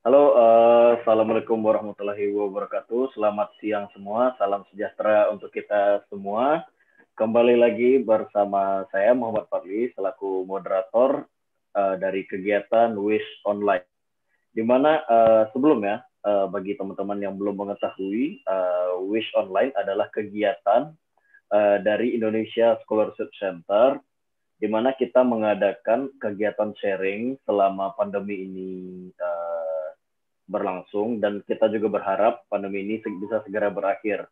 Halo, uh, assalamualaikum warahmatullahi wabarakatuh. Selamat siang semua, salam sejahtera untuk kita semua. Kembali lagi bersama saya Muhammad Fadli selaku moderator uh, dari kegiatan Wish Online. Di mana uh, sebelumnya uh, bagi teman-teman yang belum mengetahui, uh, Wish Online adalah kegiatan uh, dari Indonesia Scholarship Center di mana kita mengadakan kegiatan sharing selama pandemi ini uh, berlangsung dan kita juga berharap pandemi ini bisa segera berakhir.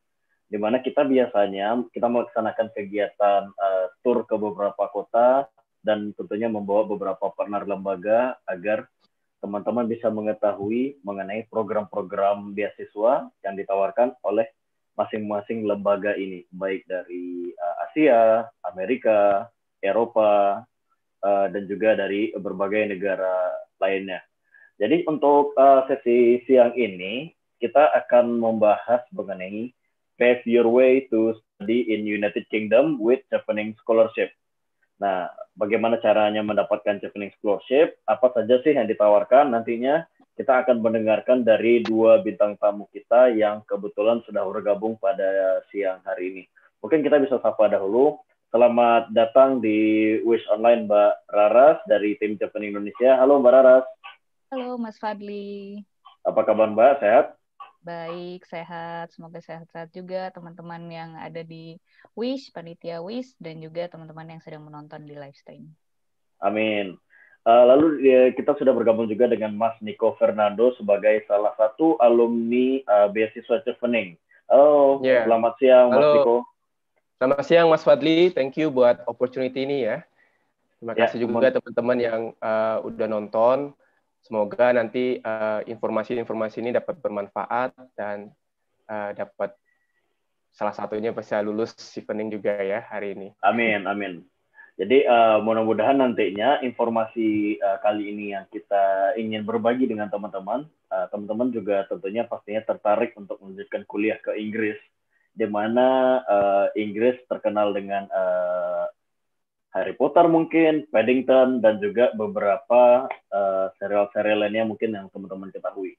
Di mana kita biasanya kita melaksanakan kegiatan uh, eh, tur ke beberapa kota dan tentunya membawa beberapa partner lembaga agar teman-teman bisa mengetahui mengenai program-program beasiswa yang ditawarkan oleh masing-masing lembaga ini, baik dari uh, Asia, Amerika, Eropa, uh, dan juga dari berbagai negara lainnya. Jadi untuk uh, sesi siang ini kita akan membahas mengenai Pave Your Way to Study in United Kingdom with Chevening Scholarship. Nah, bagaimana caranya mendapatkan Chevening Scholarship? Apa saja sih yang ditawarkan nantinya? Kita akan mendengarkan dari dua bintang tamu kita yang kebetulan sudah bergabung pada siang hari ini. Mungkin kita bisa sapa dahulu. Selamat datang di Wish Online Mbak Raras dari tim Chevening Indonesia. Halo Mbak Raras. Halo Mas Fadli. Apa kabar Mbak? Sehat? Baik, sehat. Semoga sehat-sehat juga teman-teman yang ada di Wish, Panitia Wish, dan juga teman-teman yang sedang menonton di live stream. Amin. Uh, lalu ya, kita sudah bergabung juga dengan Mas Nico Fernando sebagai salah satu alumni uh, beasiswa Chevening. Halo, yeah. selamat siang Halo. Mas Nico. Selamat siang Mas Fadli, thank you buat opportunity ini ya. Terima ya, kasih ya, juga teman-teman yang uh, udah nonton. Semoga nanti eh, informasi-informasi uh, ini dapat bermanfaat dan uh, dapat salah satunya bisa lulus Sivening juga ya hari ini. Amin, amin. Jadi uh, mudah-mudahan nantinya informasi uh, kali ini yang kita ingin berbagi dengan teman-teman, teman-teman juga tentunya pastinya tertarik untuk melanjutkan kuliah ke Inggris, di mana uh, Inggris terkenal dengan uh, Harry Potter mungkin, Paddington, dan juga beberapa uh, serial-serial lainnya mungkin yang teman-teman ketahui.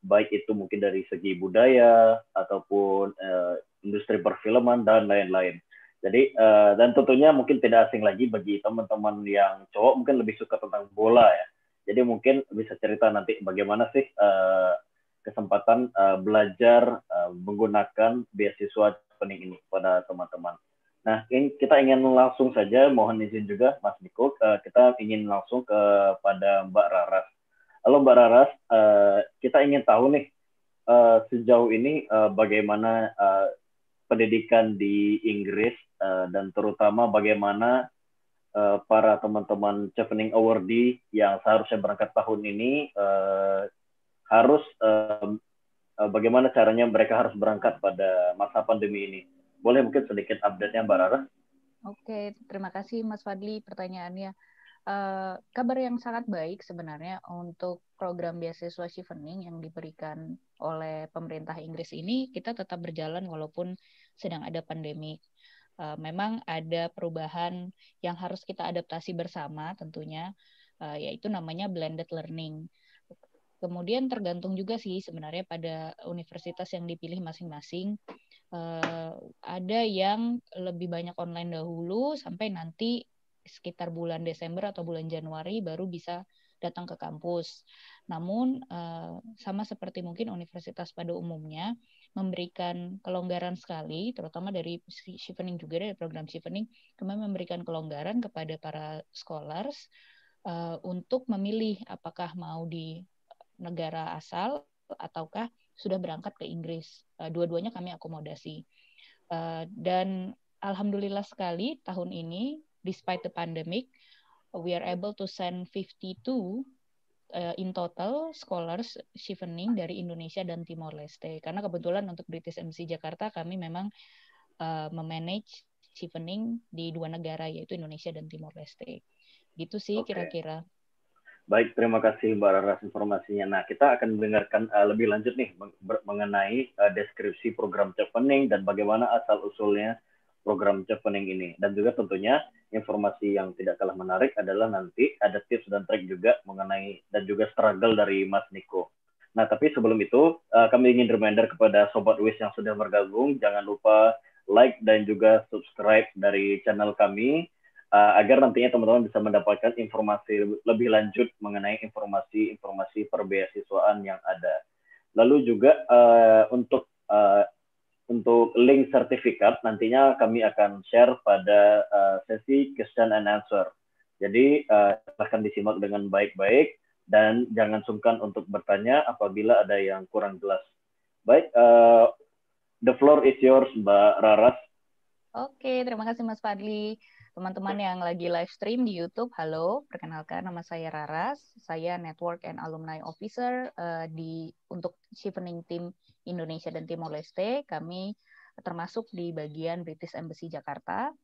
Baik itu mungkin dari segi budaya, ataupun uh, industri perfilman, dan lain-lain. Jadi, uh, dan tentunya mungkin tidak asing lagi bagi teman-teman yang cowok mungkin lebih suka tentang bola ya. Jadi mungkin bisa cerita nanti bagaimana sih uh, kesempatan uh, belajar uh, menggunakan beasiswa pening ini pada teman-teman. Nah, kita ingin langsung saja, mohon izin juga Mas Niko, eh, kita ingin langsung kepada Mbak Raras. Halo Mbak Raras, eh, kita ingin tahu nih eh, sejauh ini bagaimana pendidikan di Inggris dan terutama bagaimana para teman-teman Chevening Awardee yang seharusnya berangkat tahun ini harus bagaimana caranya mereka harus berangkat pada masa pandemi ini boleh mungkin sedikit update-nya Mbak Rara? Oke, terima kasih Mas Fadli pertanyaannya. Uh, kabar yang sangat baik sebenarnya untuk program beasiswa chevening yang diberikan oleh pemerintah Inggris ini kita tetap berjalan walaupun sedang ada pandemi. Uh, memang ada perubahan yang harus kita adaptasi bersama tentunya uh, yaitu namanya blended learning. Kemudian tergantung juga sih sebenarnya pada universitas yang dipilih masing-masing uh, ada yang lebih banyak online dahulu sampai nanti sekitar bulan Desember atau bulan Januari baru bisa datang ke kampus. Namun uh, sama seperti mungkin universitas pada umumnya memberikan kelonggaran sekali, terutama dari shifening juga dari program shifening, kemudian memberikan kelonggaran kepada para scholars uh, untuk memilih apakah mau di negara asal ataukah sudah berangkat ke Inggris. Uh, dua-duanya kami akomodasi. Uh, dan alhamdulillah sekali tahun ini, despite the pandemic, we are able to send 52 uh, eh, in total scholars chevening dari Indonesia dan Timor Leste. Karena kebetulan untuk British MC Jakarta kami memang uh, memanage chevening di dua negara yaitu Indonesia dan Timor Leste. Gitu sih kira-kira. Okay. Baik, terima kasih Mbak Raras informasinya. Nah, kita akan mendengarkan uh, lebih lanjut nih mengenai uh, deskripsi program chevening dan bagaimana asal-usulnya program chevening ini. Dan juga tentunya informasi yang tidak kalah menarik adalah nanti ada tips dan trik juga mengenai dan juga struggle dari Mas Niko. Nah, tapi sebelum itu uh, kami ingin reminder kepada sobat Wis yang sudah bergabung, jangan lupa like dan juga subscribe dari channel kami uh, agar nantinya teman-teman bisa mendapatkan informasi lebih lanjut mengenai informasi-informasi perbeasiswaan yang ada. Lalu juga uh, untuk uh, untuk link sertifikat nantinya kami akan share pada uh, sesi question and answer. Jadi uh, silahkan disimak dengan baik-baik dan jangan sungkan untuk bertanya apabila ada yang kurang jelas. Baik, uh, the floor is yours, Mbak Raras. Oke, okay, terima kasih Mas Fadli. Teman-teman ya. yang lagi live stream di YouTube, halo, perkenalkan nama saya Raras, saya Network and Alumni Officer uh, di untuk Chevening Team Indonesia dan Timor Leste. Kami termasuk di bagian British Embassy Jakarta.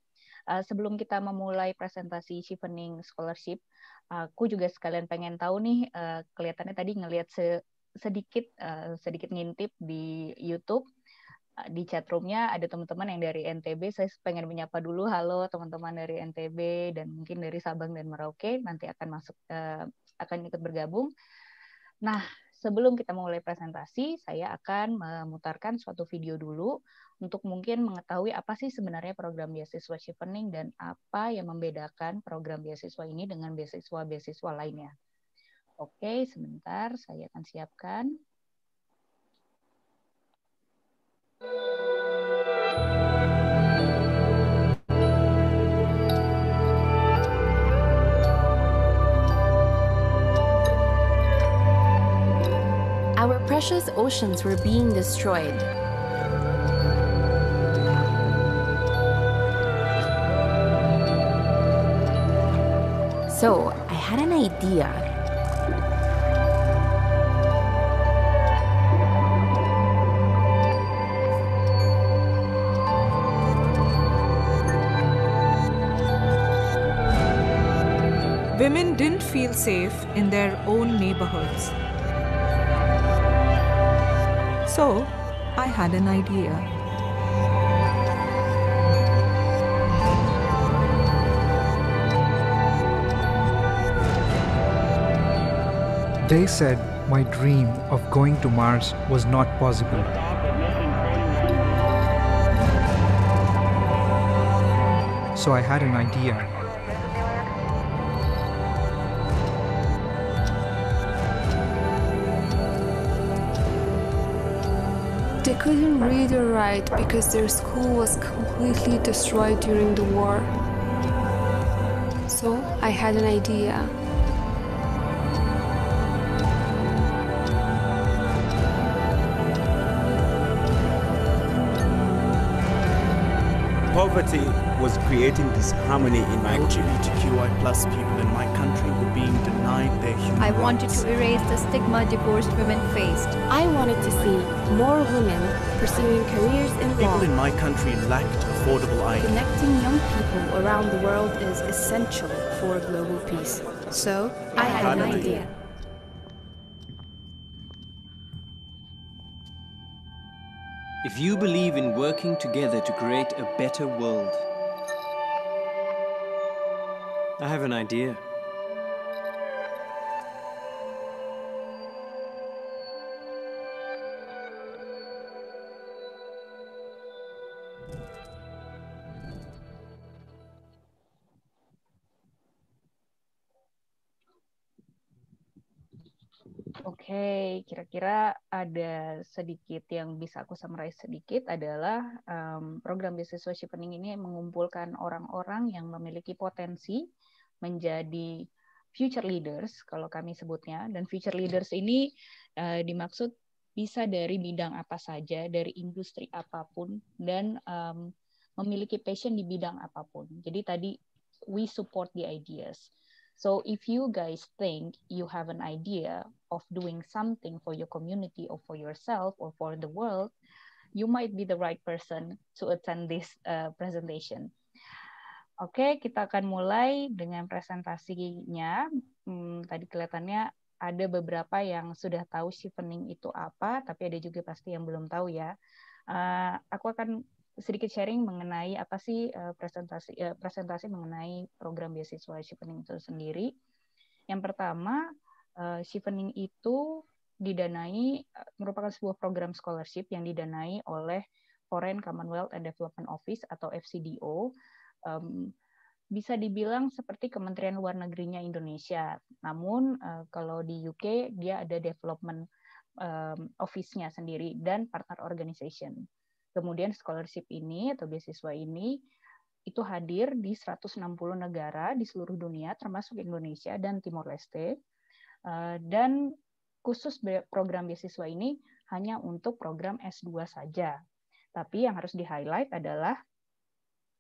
Uh, sebelum kita memulai presentasi Chevening Scholarship, aku juga sekalian pengen tahu nih, uh, kelihatannya tadi ngelihat se sedikit uh, sedikit ngintip di YouTube Eh, di chatroomnya ada teman-teman yang dari NTB. Saya pengen menyapa dulu, halo teman-teman dari NTB dan mungkin dari Sabang dan Merauke nanti akan masuk uh, akan ikut bergabung. Nah, sebelum kita mulai presentasi, saya akan memutarkan suatu video dulu untuk mungkin mengetahui apa sih sebenarnya program beasiswa Chevening dan apa yang membedakan program beasiswa ini dengan beasiswa-beasiswa lainnya. Oke, sebentar saya akan siapkan. Our precious oceans were being destroyed. So I had an idea women didn't feel safe in their own neighborhoods. So, I had an idea. They said my dream of going to Mars was not possible. So I had an idea. They couldn't read or write because their school was completely destroyed during the war. So I had an idea. Poverty was creating disharmony in my LGBTQI plus people in my country were being denied their human I rights. wanted to erase the stigma divorced women faced. I wanted to see more women pursuing careers in law. People in my country lacked affordable ID. Connecting young people around the world is essential for global peace. So I, I had an idea. idea. If you believe in working together to create a better world, I have an idea. sedikit yang bisa aku summarize sedikit adalah um, program beasiswa pening ini mengumpulkan orang-orang yang memiliki potensi menjadi future leaders kalau kami sebutnya dan future leaders ini uh, dimaksud bisa dari bidang apa saja dari industri apapun dan um, memiliki passion di bidang apapun jadi tadi we support the ideas So if you guys think you have an idea of doing something for your community or for yourself or for the world, you might be the right person to attend this uh, presentation. Oke, okay, kita akan mulai dengan presentasinya. Hmm, tadi kelihatannya ada beberapa yang sudah tahu chevening itu apa, tapi ada juga pasti yang belum tahu ya. Uh, aku akan sedikit sharing mengenai apa sih uh, presentasi uh, presentasi mengenai program beasiswa Shifening itu sendiri. Yang pertama, uh, eh, Shifening itu didanai uh, merupakan sebuah program scholarship yang didanai oleh Foreign Commonwealth and Development Office atau FCDO. Um, bisa dibilang seperti Kementerian Luar Negerinya Indonesia. Namun uh, kalau di UK dia ada development um, office-nya sendiri dan partner organization Kemudian scholarship ini atau beasiswa ini itu hadir di 160 negara di seluruh dunia termasuk Indonesia dan Timor Leste. Eh, dan khusus program beasiswa ini hanya untuk program S2 saja. Tapi yang harus di-highlight adalah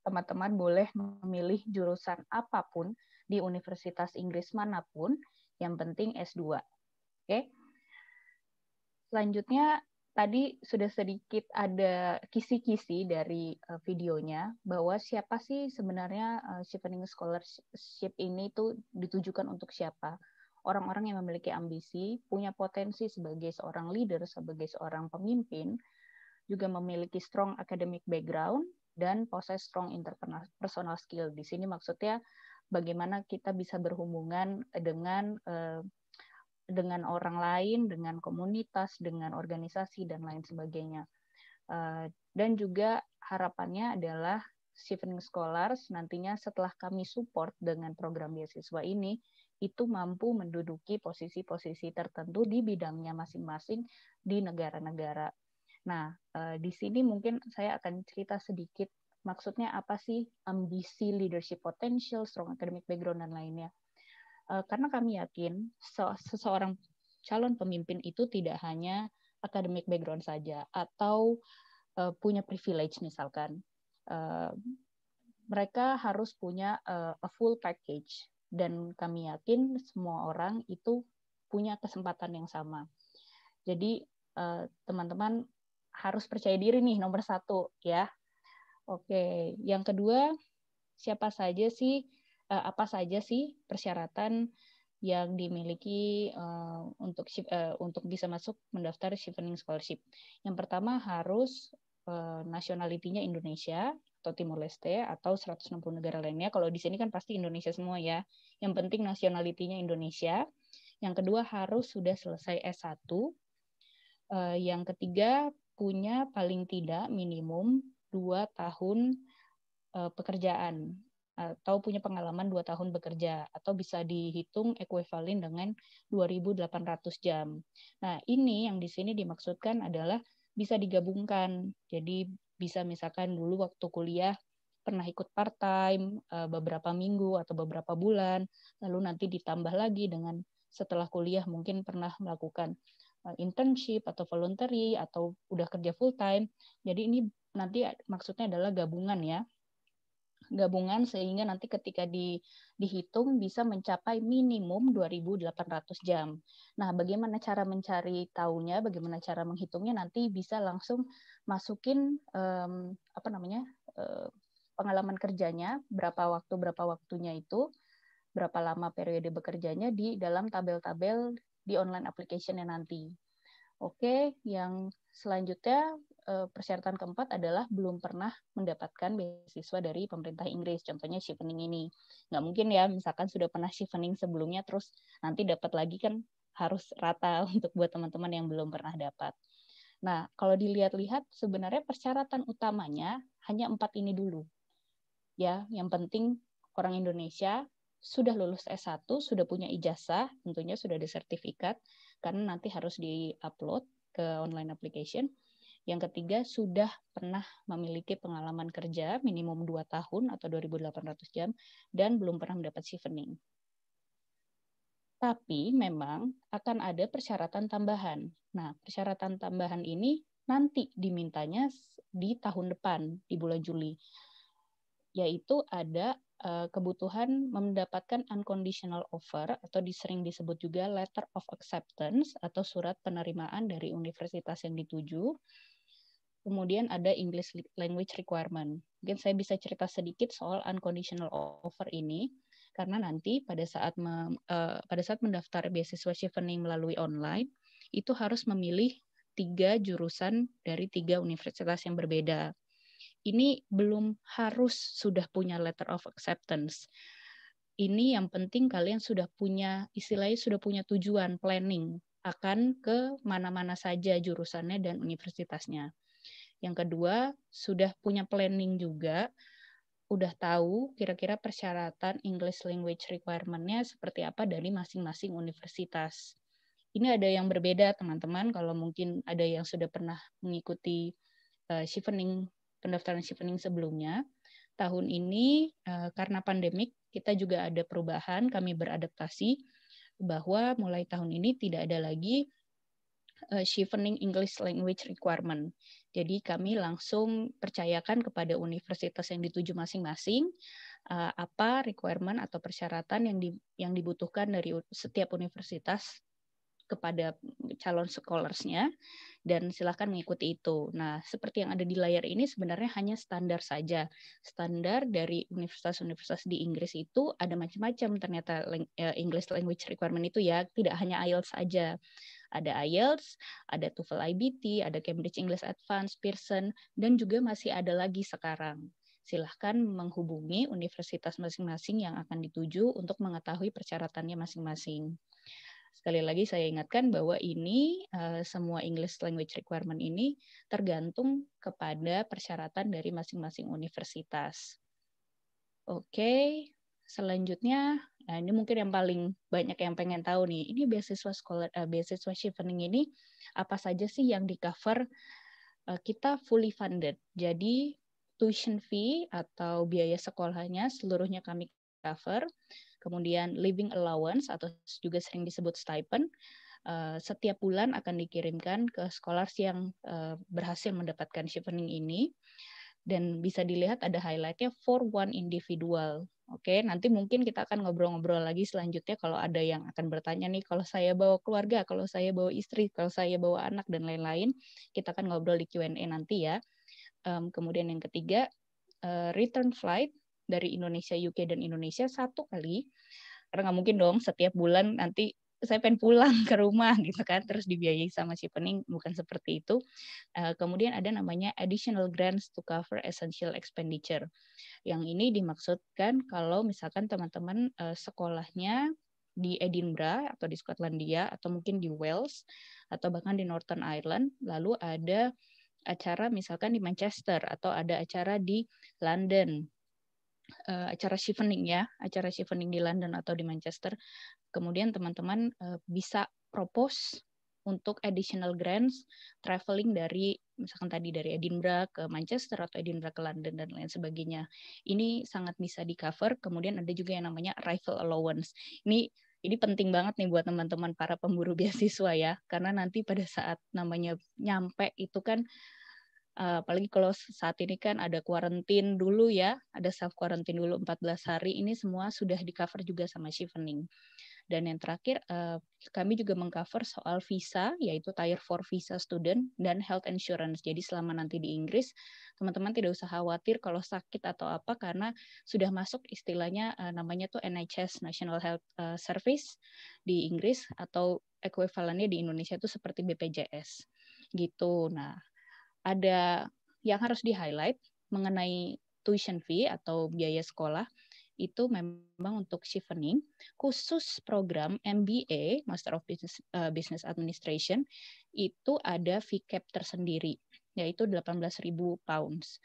teman-teman boleh memilih jurusan apapun di universitas Inggris manapun, yang penting S2. Oke. Selanjutnya tadi sudah sedikit ada kisi-kisi dari uh, videonya bahwa siapa sih sebenarnya uh, eh, Shivening Scholarship ini tuh ditujukan untuk siapa? Orang-orang yang memiliki ambisi, punya potensi sebagai seorang leader, sebagai seorang pemimpin, juga memiliki strong academic background dan possess strong interpersonal skill. Di sini maksudnya bagaimana kita bisa berhubungan dengan uh, dengan orang lain, dengan komunitas, dengan organisasi, dan lain sebagainya. Eh, dan juga harapannya adalah Shifting Scholars nantinya setelah kami support dengan program beasiswa ini, itu mampu menduduki posisi-posisi tertentu di bidangnya masing-masing di negara-negara. Nah, eh, di sini mungkin saya akan cerita sedikit maksudnya apa sih ambisi leadership potential, strong academic background, dan lainnya. Eh, karena kami yakin seseorang calon pemimpin itu tidak hanya academic background saja atau eh, punya privilege misalkan eh, mereka harus punya a full package dan kami yakin semua orang itu punya kesempatan yang sama jadi teman-teman harus percaya diri nih nomor satu ya oke yang kedua siapa saja sih uh, apa saja sih persyaratan yang dimiliki uh, untuk uh, untuk bisa masuk mendaftar Shivening Scholarship. Yang pertama harus uh, nationality Indonesia atau Timor Leste atau 160 negara lainnya. Kalau di sini kan pasti Indonesia semua ya. Yang penting nasionalitinya Indonesia. Yang kedua harus sudah selesai S1. Uh, yang ketiga punya paling tidak minimum dua tahun uh, pekerjaan atau punya pengalaman 2 tahun bekerja atau bisa dihitung ekuivalen dengan 2.800 jam. Nah, ini yang di sini dimaksudkan adalah bisa digabungkan. Jadi bisa misalkan dulu waktu kuliah pernah ikut part time eh, beberapa minggu atau beberapa bulan, lalu nanti ditambah lagi dengan setelah kuliah mungkin pernah melakukan eh, internship atau voluntary atau udah kerja full time. Jadi ini nanti maksudnya adalah gabungan ya gabungan sehingga nanti ketika di, dihitung bisa mencapai minimum 2.800 jam. Nah, bagaimana cara mencari tahunya, bagaimana cara menghitungnya nanti bisa langsung masukin um, apa namanya uh, pengalaman kerjanya, berapa waktu berapa waktunya itu, berapa lama periode bekerjanya di dalam tabel-tabel di online application nanti. Oke, yang selanjutnya Eh, persyaratan keempat adalah belum pernah mendapatkan beasiswa dari pemerintah Inggris. Contohnya chevening ini. Nggak mungkin ya, misalkan sudah pernah chevening sebelumnya, terus nanti dapat lagi kan harus rata untuk buat teman-teman yang belum pernah dapat. Nah, kalau dilihat-lihat sebenarnya persyaratan utamanya hanya empat ini dulu. Ya, yang penting orang Indonesia sudah lulus S1, sudah punya ijazah, tentunya sudah ada sertifikat, karena nanti harus di-upload ke online application. Yang ketiga, sudah pernah memiliki pengalaman kerja minimum 2 tahun atau 2.800 jam dan belum pernah mendapat chevening. Tapi memang akan ada persyaratan tambahan. Nah, persyaratan tambahan ini nanti dimintanya di tahun depan, di bulan Juli. Yaitu ada eh, kebutuhan mendapatkan unconditional offer atau disering disebut juga letter of acceptance atau surat penerimaan dari universitas yang dituju kemudian ada English language requirement. Mungkin saya bisa cerita sedikit soal unconditional offer ini karena nanti pada saat me, uh, pada saat mendaftar beasiswa chevening melalui online itu harus memilih tiga jurusan dari tiga universitas yang berbeda. Ini belum harus sudah punya letter of acceptance. Ini yang penting kalian sudah punya istilahnya sudah punya tujuan planning akan ke mana-mana saja jurusannya dan universitasnya. Yang kedua, sudah punya planning juga, udah tahu kira-kira persyaratan English language requirement-nya seperti apa dari masing-masing universitas. Ini ada yang berbeda, teman-teman. Kalau mungkin ada yang sudah pernah mengikuti uh, pendaftaran shifening sebelumnya, tahun ini uh, karena pandemik kita juga ada perubahan, kami beradaptasi bahwa mulai tahun ini tidak ada lagi uh, English Language Requirement. Jadi kami langsung percayakan kepada universitas yang dituju masing-masing eh, apa requirement atau persyaratan yang di, yang dibutuhkan dari setiap universitas kepada calon scholarsnya dan silahkan mengikuti itu. Nah, seperti yang ada di layar ini sebenarnya hanya standar saja. Standar dari universitas-universitas di Inggris itu ada macam-macam ternyata eh, English language requirement itu ya tidak hanya IELTS saja. Ada IELTS, ada TOEFL IBT, ada Cambridge English Advanced, Pearson, dan juga masih ada lagi sekarang. Silahkan menghubungi universitas masing-masing yang akan dituju untuk mengetahui persyaratannya masing-masing. Sekali lagi saya ingatkan bahwa ini eh, semua English language requirement ini tergantung kepada persyaratan dari masing-masing universitas. Oke, selanjutnya Nah, ini mungkin yang paling banyak yang pengen tahu nih. Ini beasiswa sekolah uh, beasiswa chevening ini apa saja sih yang di-cover? Uh, kita fully funded. Jadi tuition fee atau biaya sekolahnya seluruhnya kami cover. Kemudian living allowance atau juga sering disebut stipend. Uh, setiap bulan akan dikirimkan ke scholars yang uh, berhasil mendapatkan chevening ini dan bisa dilihat ada highlightnya for one individual. Oke, nanti mungkin kita akan ngobrol-ngobrol lagi selanjutnya kalau ada yang akan bertanya nih, kalau saya bawa keluarga, kalau saya bawa istri, kalau saya bawa anak dan lain-lain, kita akan ngobrol di Q&A nanti ya. Um, kemudian yang ketiga, uh, return flight dari Indonesia, UK dan Indonesia satu kali. Karena nggak mungkin dong setiap bulan nanti saya pengen pulang ke rumah gitu kan terus dibiayai sama si pening bukan seperti itu uh, kemudian ada namanya additional grants to cover essential expenditure yang ini dimaksudkan kalau misalkan teman-teman uh, sekolahnya di Edinburgh atau di Skotlandia atau mungkin di Wales atau bahkan di Northern Ireland lalu ada acara misalkan di Manchester atau ada acara di London uh, acara chevening ya acara chevening di London atau di Manchester kemudian teman-teman uh, bisa propose untuk additional grants traveling dari misalkan tadi dari Edinburgh ke Manchester atau Edinburgh ke London dan lain sebagainya. Ini sangat bisa di cover. Kemudian ada juga yang namanya arrival allowance. Ini ini penting banget nih buat teman-teman para pemburu beasiswa ya, karena nanti pada saat namanya nyampe itu kan eh, apalagi kalau saat ini kan ada kuarantin dulu ya, ada self quarantine dulu 14 hari, ini semua sudah di cover juga sama Chevening. Dan yang terakhir, eh, kami juga mengcover soal visa, yaitu Tier 4 Visa Student dan Health Insurance. Jadi selama nanti di Inggris, teman-teman tidak usah khawatir kalau sakit atau apa, karena sudah masuk istilahnya eh, namanya tuh NHS, National Health eh, Service di Inggris, atau equivalentnya di Indonesia itu seperti BPJS. Gitu. Nah, ada yang harus di-highlight mengenai tuition fee atau biaya sekolah itu memang untuk shifening Khusus program MBA, Master of Business, uh, Business Administration, itu ada fee cap tersendiri, yaitu 18.000 pounds.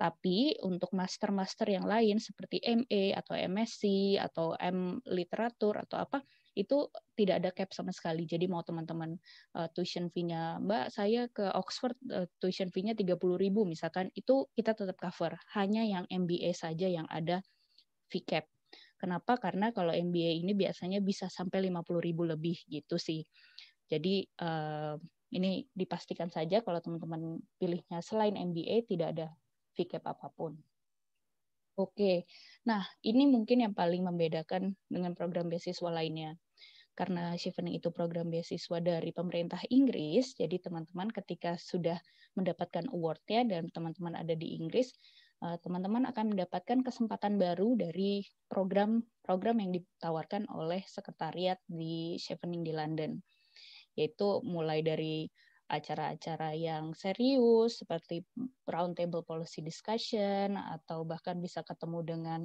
Tapi untuk master-master yang lain seperti MA atau MSc atau M literatur atau apa itu tidak ada cap sama sekali. Jadi mau teman-teman uh, tuition fee-nya Mbak saya ke Oxford uh, tuition fee-nya 30.000 misalkan itu kita tetap cover. Hanya yang MBA saja yang ada VCAP. Kenapa? Karena kalau MBA ini biasanya bisa sampai 50 ribu lebih gitu sih. Jadi uh, ini dipastikan saja kalau teman-teman pilihnya selain MBA tidak ada VCAP apapun. Oke, nah ini mungkin yang paling membedakan dengan program beasiswa lainnya. Karena Shivening itu program beasiswa dari pemerintah Inggris, jadi teman-teman ketika sudah mendapatkan award-nya dan teman-teman ada di Inggris, Eh, teman-teman akan mendapatkan kesempatan baru dari program-program yang ditawarkan oleh sekretariat di Chevening di London. Yaitu mulai dari acara-acara yang serius seperti roundtable policy discussion atau bahkan bisa ketemu dengan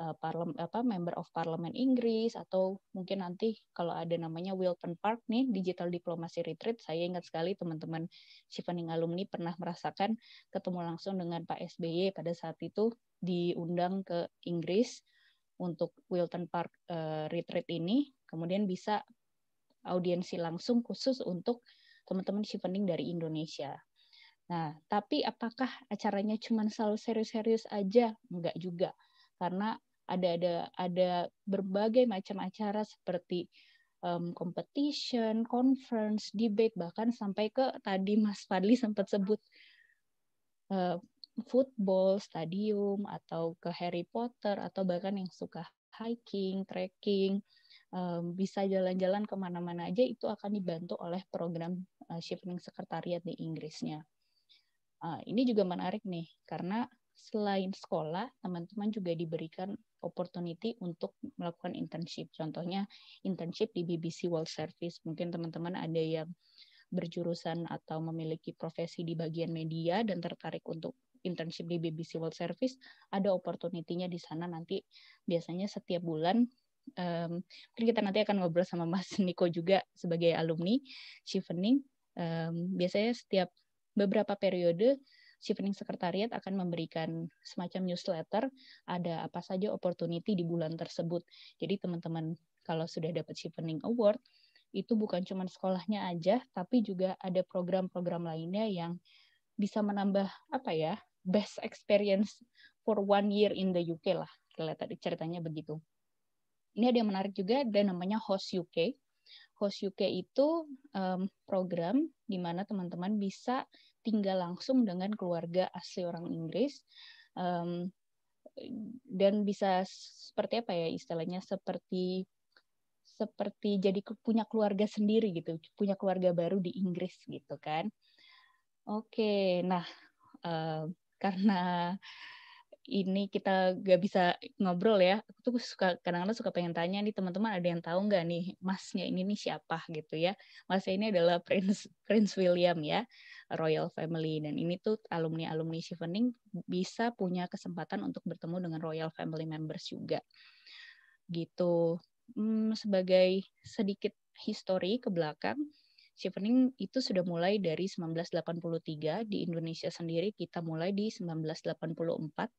uh, parlem, apa member of parliament Inggris atau mungkin nanti kalau ada namanya Wilton Park nih digital diplomacy retreat saya ingat sekali teman-teman Shivaning alumni pernah merasakan ketemu langsung dengan Pak SBY pada saat itu diundang ke Inggris untuk Wilton Park uh, retreat ini kemudian bisa audiensi langsung khusus untuk teman-teman Shivaning dari Indonesia. Nah, tapi apakah acaranya cuma selalu serius-serius aja? Enggak juga. Karena ada ada ada berbagai macam acara seperti um, competition, conference, debate bahkan sampai ke tadi Mas Fadli sempat sebut uh, football, stadium atau ke Harry Potter atau bahkan yang suka hiking, trekking, um, bisa jalan-jalan kemana-mana aja itu akan dibantu oleh program uh, Shifting Sekretariat di Inggrisnya. Uh, ini juga menarik nih karena selain sekolah, teman-teman juga diberikan opportunity untuk melakukan internship. Contohnya internship di BBC World Service. Mungkin teman-teman ada yang berjurusan atau memiliki profesi di bagian media dan tertarik untuk internship di BBC World Service, ada opportunity-nya di sana nanti biasanya setiap bulan um, mungkin kita nanti akan ngobrol sama Mas Niko juga sebagai alumni Shivening. Um, biasanya setiap beberapa periode Shipping Sekretariat akan memberikan semacam newsletter ada apa saja opportunity di bulan tersebut. Jadi teman-teman kalau sudah dapat Shipping Award itu bukan cuma sekolahnya aja, tapi juga ada program-program lainnya yang bisa menambah apa ya best experience for one year in the UK lah. Kelihatan ceritanya begitu. Ini ada yang menarik juga, dan namanya Host UK. Host UK itu um, program di mana teman-teman bisa tinggal langsung dengan keluarga asli orang Inggris um, dan bisa seperti apa ya istilahnya seperti seperti jadi punya keluarga sendiri gitu punya keluarga baru di Inggris gitu kan oke nah uh, karena ini kita gak bisa ngobrol ya. Aku tuh suka kadang-kadang suka pengen tanya nih teman-teman ada yang tahu nggak nih masnya ini nih siapa gitu ya. Masnya ini adalah Prince Prince William ya royal family dan ini tuh alumni alumni Shivening bisa punya kesempatan untuk bertemu dengan royal family members juga gitu hmm, sebagai sedikit histori ke belakang Shivening itu sudah mulai dari 1983 di Indonesia sendiri kita mulai di 1984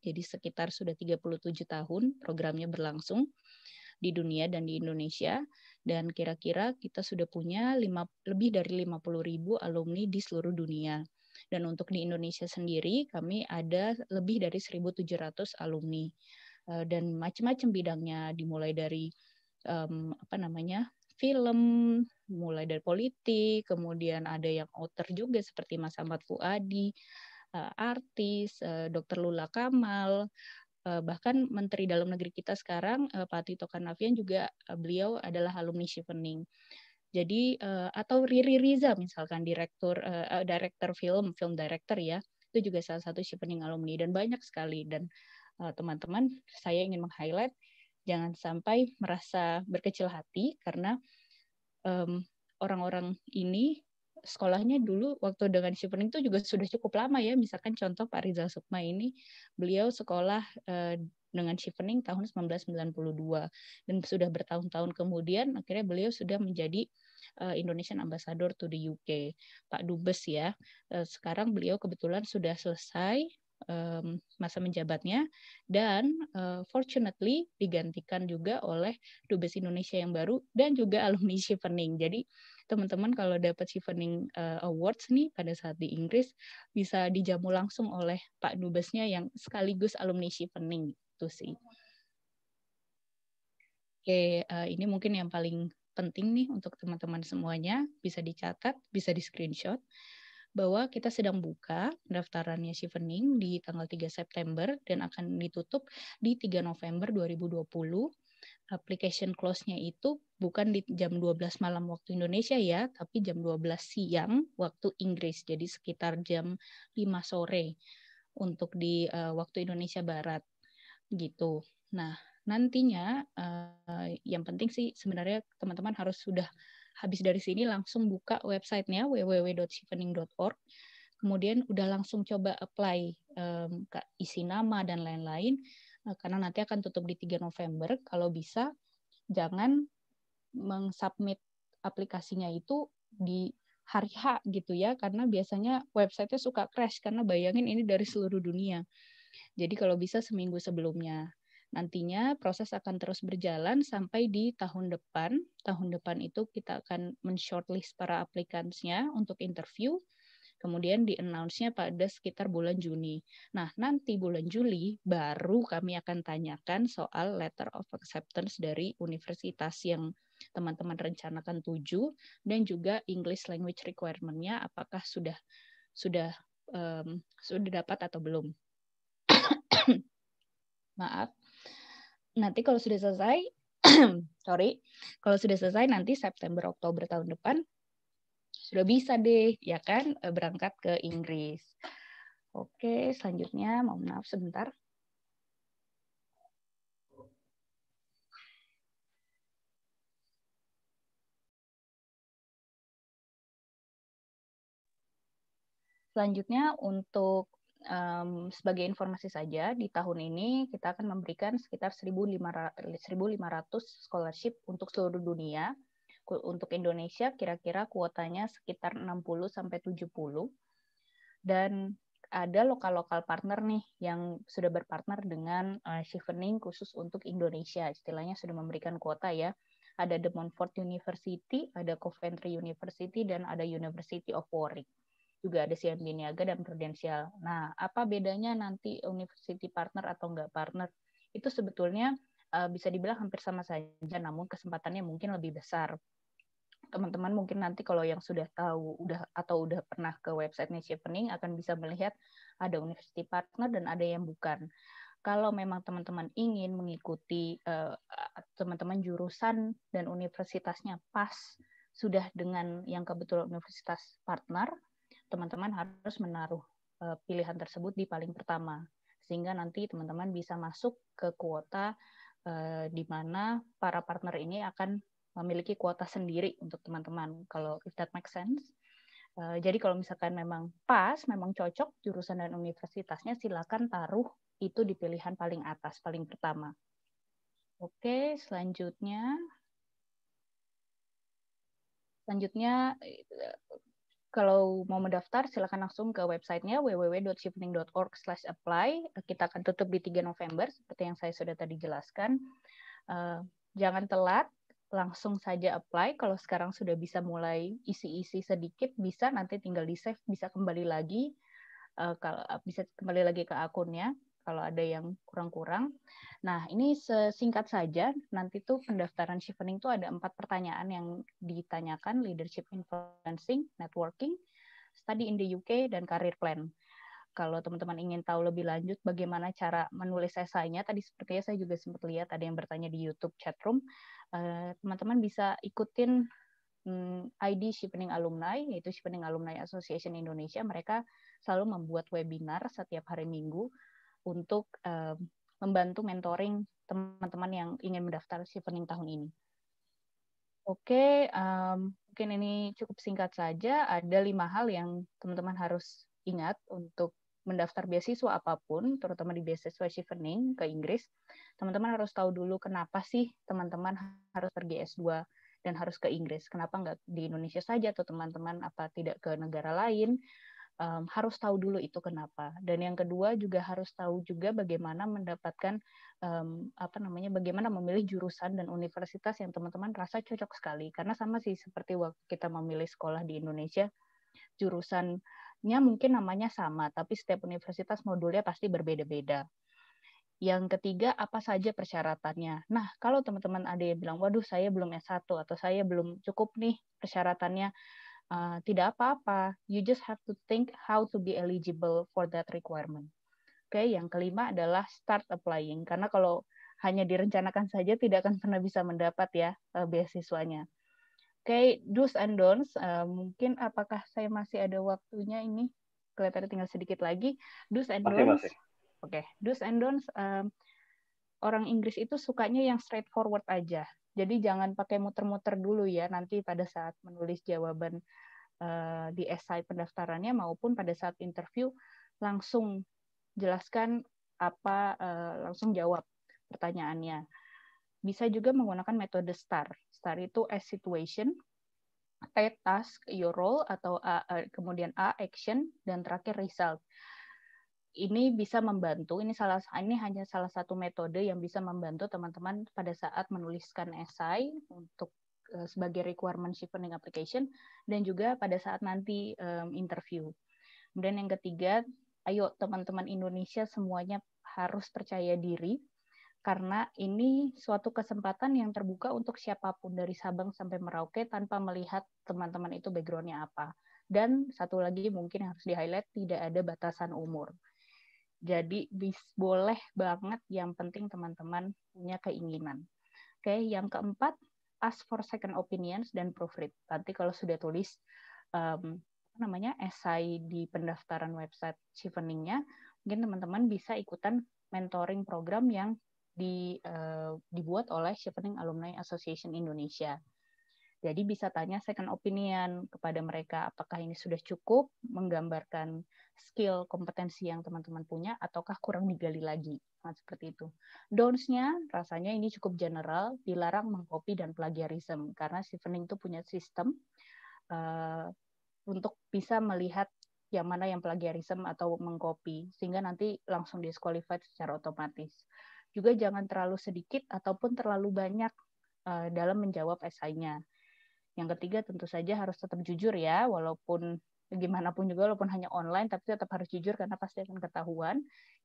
jadi sekitar sudah 37 tahun programnya berlangsung di dunia dan di Indonesia dan kira-kira kita sudah punya lima, lebih dari 50 ribu alumni di seluruh dunia. Dan untuk di Indonesia sendiri kami ada lebih dari 1.700 alumni eh, dan macam-macam bidangnya dimulai dari um, apa namanya film, mulai dari politik, kemudian ada yang outer juga seperti Mas Ahmad Fuadi, eh, artis, eh, Dokter Lula Kamal, Eh, bahkan Menteri Dalam Negeri kita sekarang eh, Pak Tito Karnavian juga eh, beliau adalah alumni Shivening. Jadi atau Riri Riza misalkan direktur director film film director ya itu juga salah satu Shivening alumni dan banyak sekali dan teman-teman saya ingin meng-highlight jangan sampai merasa berkecil hati karena um, orang-orang ini sekolahnya dulu waktu dengan Shippering itu juga sudah cukup lama ya. Misalkan contoh Pak Rizal Sukma ini, beliau sekolah eh, dengan Shippering tahun 1992 dan sudah bertahun-tahun kemudian akhirnya beliau sudah menjadi eh, Indonesian Ambassador to the UK, Pak Dubes ya. Eh, sekarang beliau kebetulan sudah selesai um, masa menjabatnya dan uh, fortunately digantikan juga oleh dubes Indonesia yang baru dan juga alumni Chevening. Jadi teman-teman kalau dapat Chevening uh, eh, Awards nih pada saat di Inggris bisa dijamu langsung oleh Pak dubesnya yang sekaligus alumni Chevening itu sih. Oke, uh, ini mungkin yang paling penting nih untuk teman-teman semuanya bisa dicatat, bisa di screenshot bahwa kita sedang buka pendaftarannya Shivening di tanggal 3 September dan akan ditutup di 3 November 2020 application close-nya itu bukan di jam 12 malam waktu Indonesia ya, tapi jam 12 siang waktu Inggris. Jadi sekitar jam 5 sore untuk di uh, waktu Indonesia Barat gitu. Nah, nantinya uh, yang penting sih sebenarnya teman-teman harus sudah habis dari sini langsung buka websitenya www.shivening.org kemudian udah langsung coba apply um, isi nama dan lain-lain uh, karena nanti akan tutup di 3 November kalau bisa jangan mengsubmit aplikasinya itu di hari H gitu ya karena biasanya websitenya suka crash karena bayangin ini dari seluruh dunia jadi kalau bisa seminggu sebelumnya Nantinya proses akan terus berjalan sampai di tahun depan. Tahun depan itu kita akan men-shortlist para aplikansnya untuk interview, kemudian di-announce-nya pada sekitar bulan Juni. Nah, nanti bulan Juli baru kami akan tanyakan soal letter of acceptance dari universitas yang teman-teman rencanakan tuju dan juga English language requirement-nya apakah sudah sudah um, sudah dapat atau belum. Maaf nanti kalau sudah selesai sorry kalau sudah selesai nanti September Oktober tahun depan sudah bisa deh ya kan e, berangkat ke Inggris oke selanjutnya mau maaf sebentar Selanjutnya untuk um, sebagai informasi saja, di tahun ini kita akan memberikan sekitar 1.500 scholarship untuk seluruh dunia. Untuk Indonesia kira-kira kuotanya sekitar 60 70. Dan ada lokal-lokal partner nih yang sudah berpartner dengan uh, Shivening khusus untuk Indonesia. Istilahnya sudah memberikan kuota ya. Ada The Montfort University, ada Coventry University, dan ada University of Warwick juga ada CMB Niaga dan Prudensial. Nah, apa bedanya nanti university partner atau enggak partner? Itu sebetulnya uh, bisa dibilang hampir sama saja, namun kesempatannya mungkin lebih besar. Teman-teman mungkin nanti kalau yang sudah tahu udah atau udah pernah ke websitenya Pening akan bisa melihat ada university partner dan ada yang bukan. Kalau memang teman-teman ingin mengikuti teman eh, teman-teman jurusan dan universitasnya pas sudah dengan yang kebetulan universitas partner, teman-teman harus menaruh eh, pilihan tersebut di paling pertama sehingga nanti teman-teman bisa masuk ke kuota eh, di mana para partner ini akan memiliki kuota sendiri untuk teman-teman kalau if that makes sense. Uh, jadi kalau misalkan memang pas, memang cocok jurusan dan universitasnya silakan taruh itu di pilihan paling atas, paling pertama. Oke, selanjutnya selanjutnya kalau mau mendaftar, silakan langsung ke websitenya www.shifting.org/apply. Kita akan tutup di 3 November, seperti yang saya sudah tadi jelaskan. Eh, jangan telat, langsung saja apply. Kalau sekarang sudah bisa mulai isi-isi sedikit, bisa nanti tinggal di save, bisa kembali lagi, eh, kalau bisa kembali lagi ke akunnya kalau ada yang kurang-kurang. Nah, ini sesingkat saja, nanti tuh pendaftaran Shivening tuh ada empat pertanyaan yang ditanyakan, leadership influencing, networking, study in the UK, dan career plan. Kalau teman-teman ingin tahu lebih lanjut bagaimana cara menulis esainya, tadi sepertinya saya juga sempat lihat ada yang bertanya di YouTube chatroom, eh, teman-teman bisa ikutin hmm, ID Shipening Alumni, yaitu Shipening Alumni Association Indonesia. Mereka selalu membuat webinar setiap hari Minggu untuk uh, membantu mentoring teman-teman yang ingin mendaftar pening tahun ini. Oke, um, mungkin ini cukup singkat saja. Ada lima hal yang teman-teman harus ingat untuk mendaftar beasiswa apapun, terutama di beasiswa Shivening ke Inggris. Teman-teman harus tahu dulu kenapa sih teman-teman harus pergi S2 dan harus ke Inggris. Kenapa nggak di Indonesia saja atau teman-teman apa tidak ke negara lain? um, harus tahu dulu itu kenapa. Dan yang kedua juga harus tahu juga bagaimana mendapatkan um, apa namanya bagaimana memilih jurusan dan universitas yang teman-teman rasa cocok sekali. Karena sama sih seperti waktu kita memilih sekolah di Indonesia jurusannya mungkin namanya sama, tapi setiap universitas modulnya pasti berbeda-beda. Yang ketiga, apa saja persyaratannya? Nah, kalau teman-teman ada yang bilang, waduh saya belum S1 atau saya belum cukup nih persyaratannya, Uh, tidak apa-apa. You just have to think how to be eligible for that requirement. Oke, okay, yang kelima adalah start applying. Karena kalau hanya direncanakan saja tidak akan pernah bisa mendapat ya uh, beasiswanya. Oke, okay, do's and don'ts. Uh, mungkin apakah saya masih ada waktunya ini? Kelihatannya tinggal sedikit lagi. Do's and masih, don'ts. Oke, okay. do's and don'ts. Um, orang Inggris itu sukanya yang straightforward aja. Jadi jangan pakai muter-muter dulu ya nanti pada saat menulis jawaban eh, di esai pendaftarannya maupun pada saat interview langsung jelaskan apa uh, langsung jawab pertanyaannya. Bisa juga menggunakan metode STAR. STAR itu as situation, T task, your role atau A, kemudian A action dan terakhir result ini bisa membantu ini salah ini hanya salah satu metode yang bisa membantu teman-teman pada saat menuliskan esai untuk uh, sebagai requirement shipment application dan juga pada saat nanti um, interview. Kemudian yang ketiga, ayo teman-teman Indonesia semuanya harus percaya diri karena ini suatu kesempatan yang terbuka untuk siapapun dari Sabang sampai Merauke tanpa melihat teman-teman itu backgroundnya apa. Dan satu lagi mungkin harus di-highlight, tidak ada batasan umur. Jadi bis boleh banget yang penting teman-teman punya keinginan. Oke, okay, yang keempat ask for second opinions dan proofread. Nanti kalau sudah tulis um, namanya esai di pendaftaran website Chevening-nya, mungkin teman-teman bisa ikutan mentoring program yang di, uh, dibuat oleh Chevening Alumni Association Indonesia. Jadi bisa tanya second opinion kepada mereka apakah ini sudah cukup menggambarkan skill kompetensi yang teman-teman punya ataukah kurang digali lagi. Nah, seperti itu. Downs-nya rasanya ini cukup general, dilarang mengcopy dan plagiarisme karena Stevening itu punya sistem uh, untuk bisa melihat yang mana yang plagiarisme atau mengcopy sehingga nanti langsung disqualified secara otomatis. Juga jangan terlalu sedikit ataupun terlalu banyak eh, dalam menjawab esainya. Yang ketiga tentu saja harus tetap jujur ya, walaupun gimana pun juga walaupun hanya online tapi tetap harus jujur karena pasti akan ketahuan.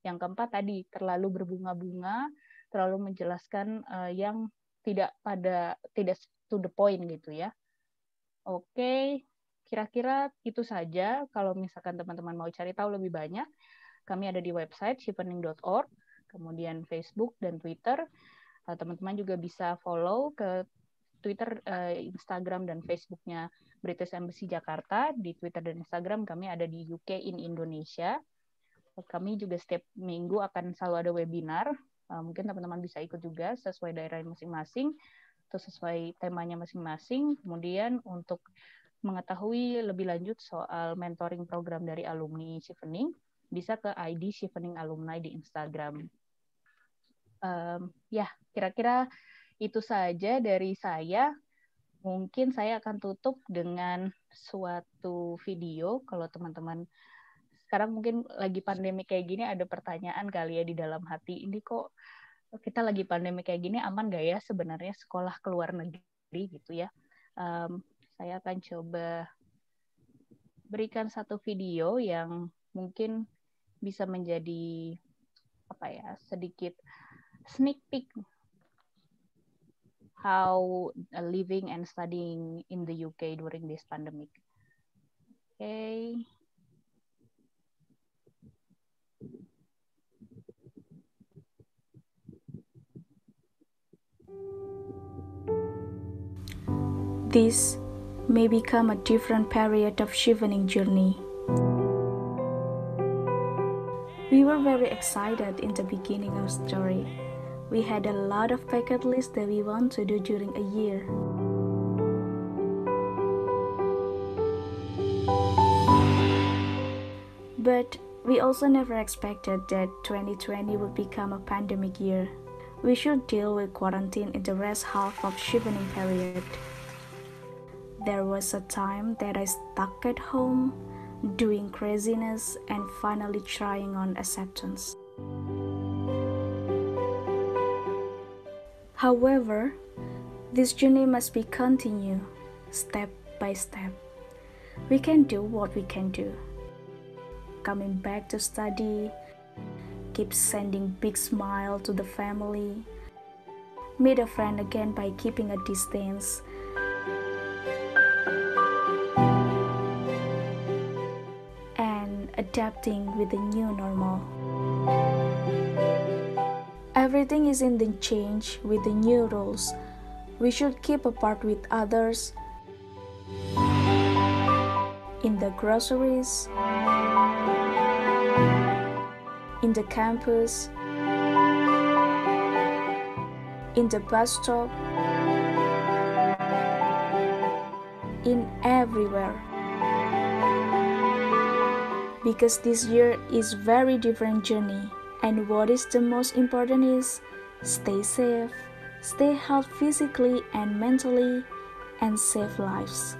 Yang keempat tadi terlalu berbunga-bunga, terlalu menjelaskan uh, yang tidak pada tidak to the point gitu ya. Oke, kira-kira itu saja kalau misalkan teman-teman mau cari tahu lebih banyak, kami ada di website shipening.org, kemudian Facebook dan Twitter. Eh, teman-teman juga bisa follow ke Twitter, uh, Instagram dan Facebooknya British Embassy Jakarta. Di Twitter dan Instagram kami ada di UK in Indonesia. Kami juga setiap minggu akan selalu ada webinar. Uh, mungkin teman-teman bisa ikut juga sesuai daerah masing-masing atau sesuai temanya masing-masing. Kemudian untuk mengetahui lebih lanjut soal mentoring program dari alumni Shivening, bisa ke ID Shivening Alumni di Instagram. Um, ya, kira-kira itu saja dari saya. Mungkin saya akan tutup dengan suatu video kalau teman-teman sekarang mungkin lagi pandemi kayak gini ada pertanyaan kali ya di dalam hati ini kok kita lagi pandemi kayak gini aman gak ya sebenarnya sekolah ke luar negeri gitu ya um, saya akan coba berikan satu video yang mungkin bisa menjadi apa ya sedikit sneak peek how uh, living and studying in the UK during this pandemic. Okay. This may become a different period of chevening journey. We were very excited in the beginning of story we had a lot of bucket lists that we want to do during a year. But we also never expected that 2020 would become a pandemic year. We should deal with quarantine in the rest half of shipping period. There was a time that I stuck at home, doing craziness and finally trying on acceptance. However, this journey must be continued step by step. We can do what we can do. Coming back to study, keep sending big smile to the family. Meet a friend again by keeping a distance. And adapting with the new normal. Everything is in the change with the new rules. We should keep apart with others in the groceries, in the campus, in the bus stop, in everywhere. Because this year is very different journey. And what is the most important is stay safe, stay healthy physically and mentally, and save lives.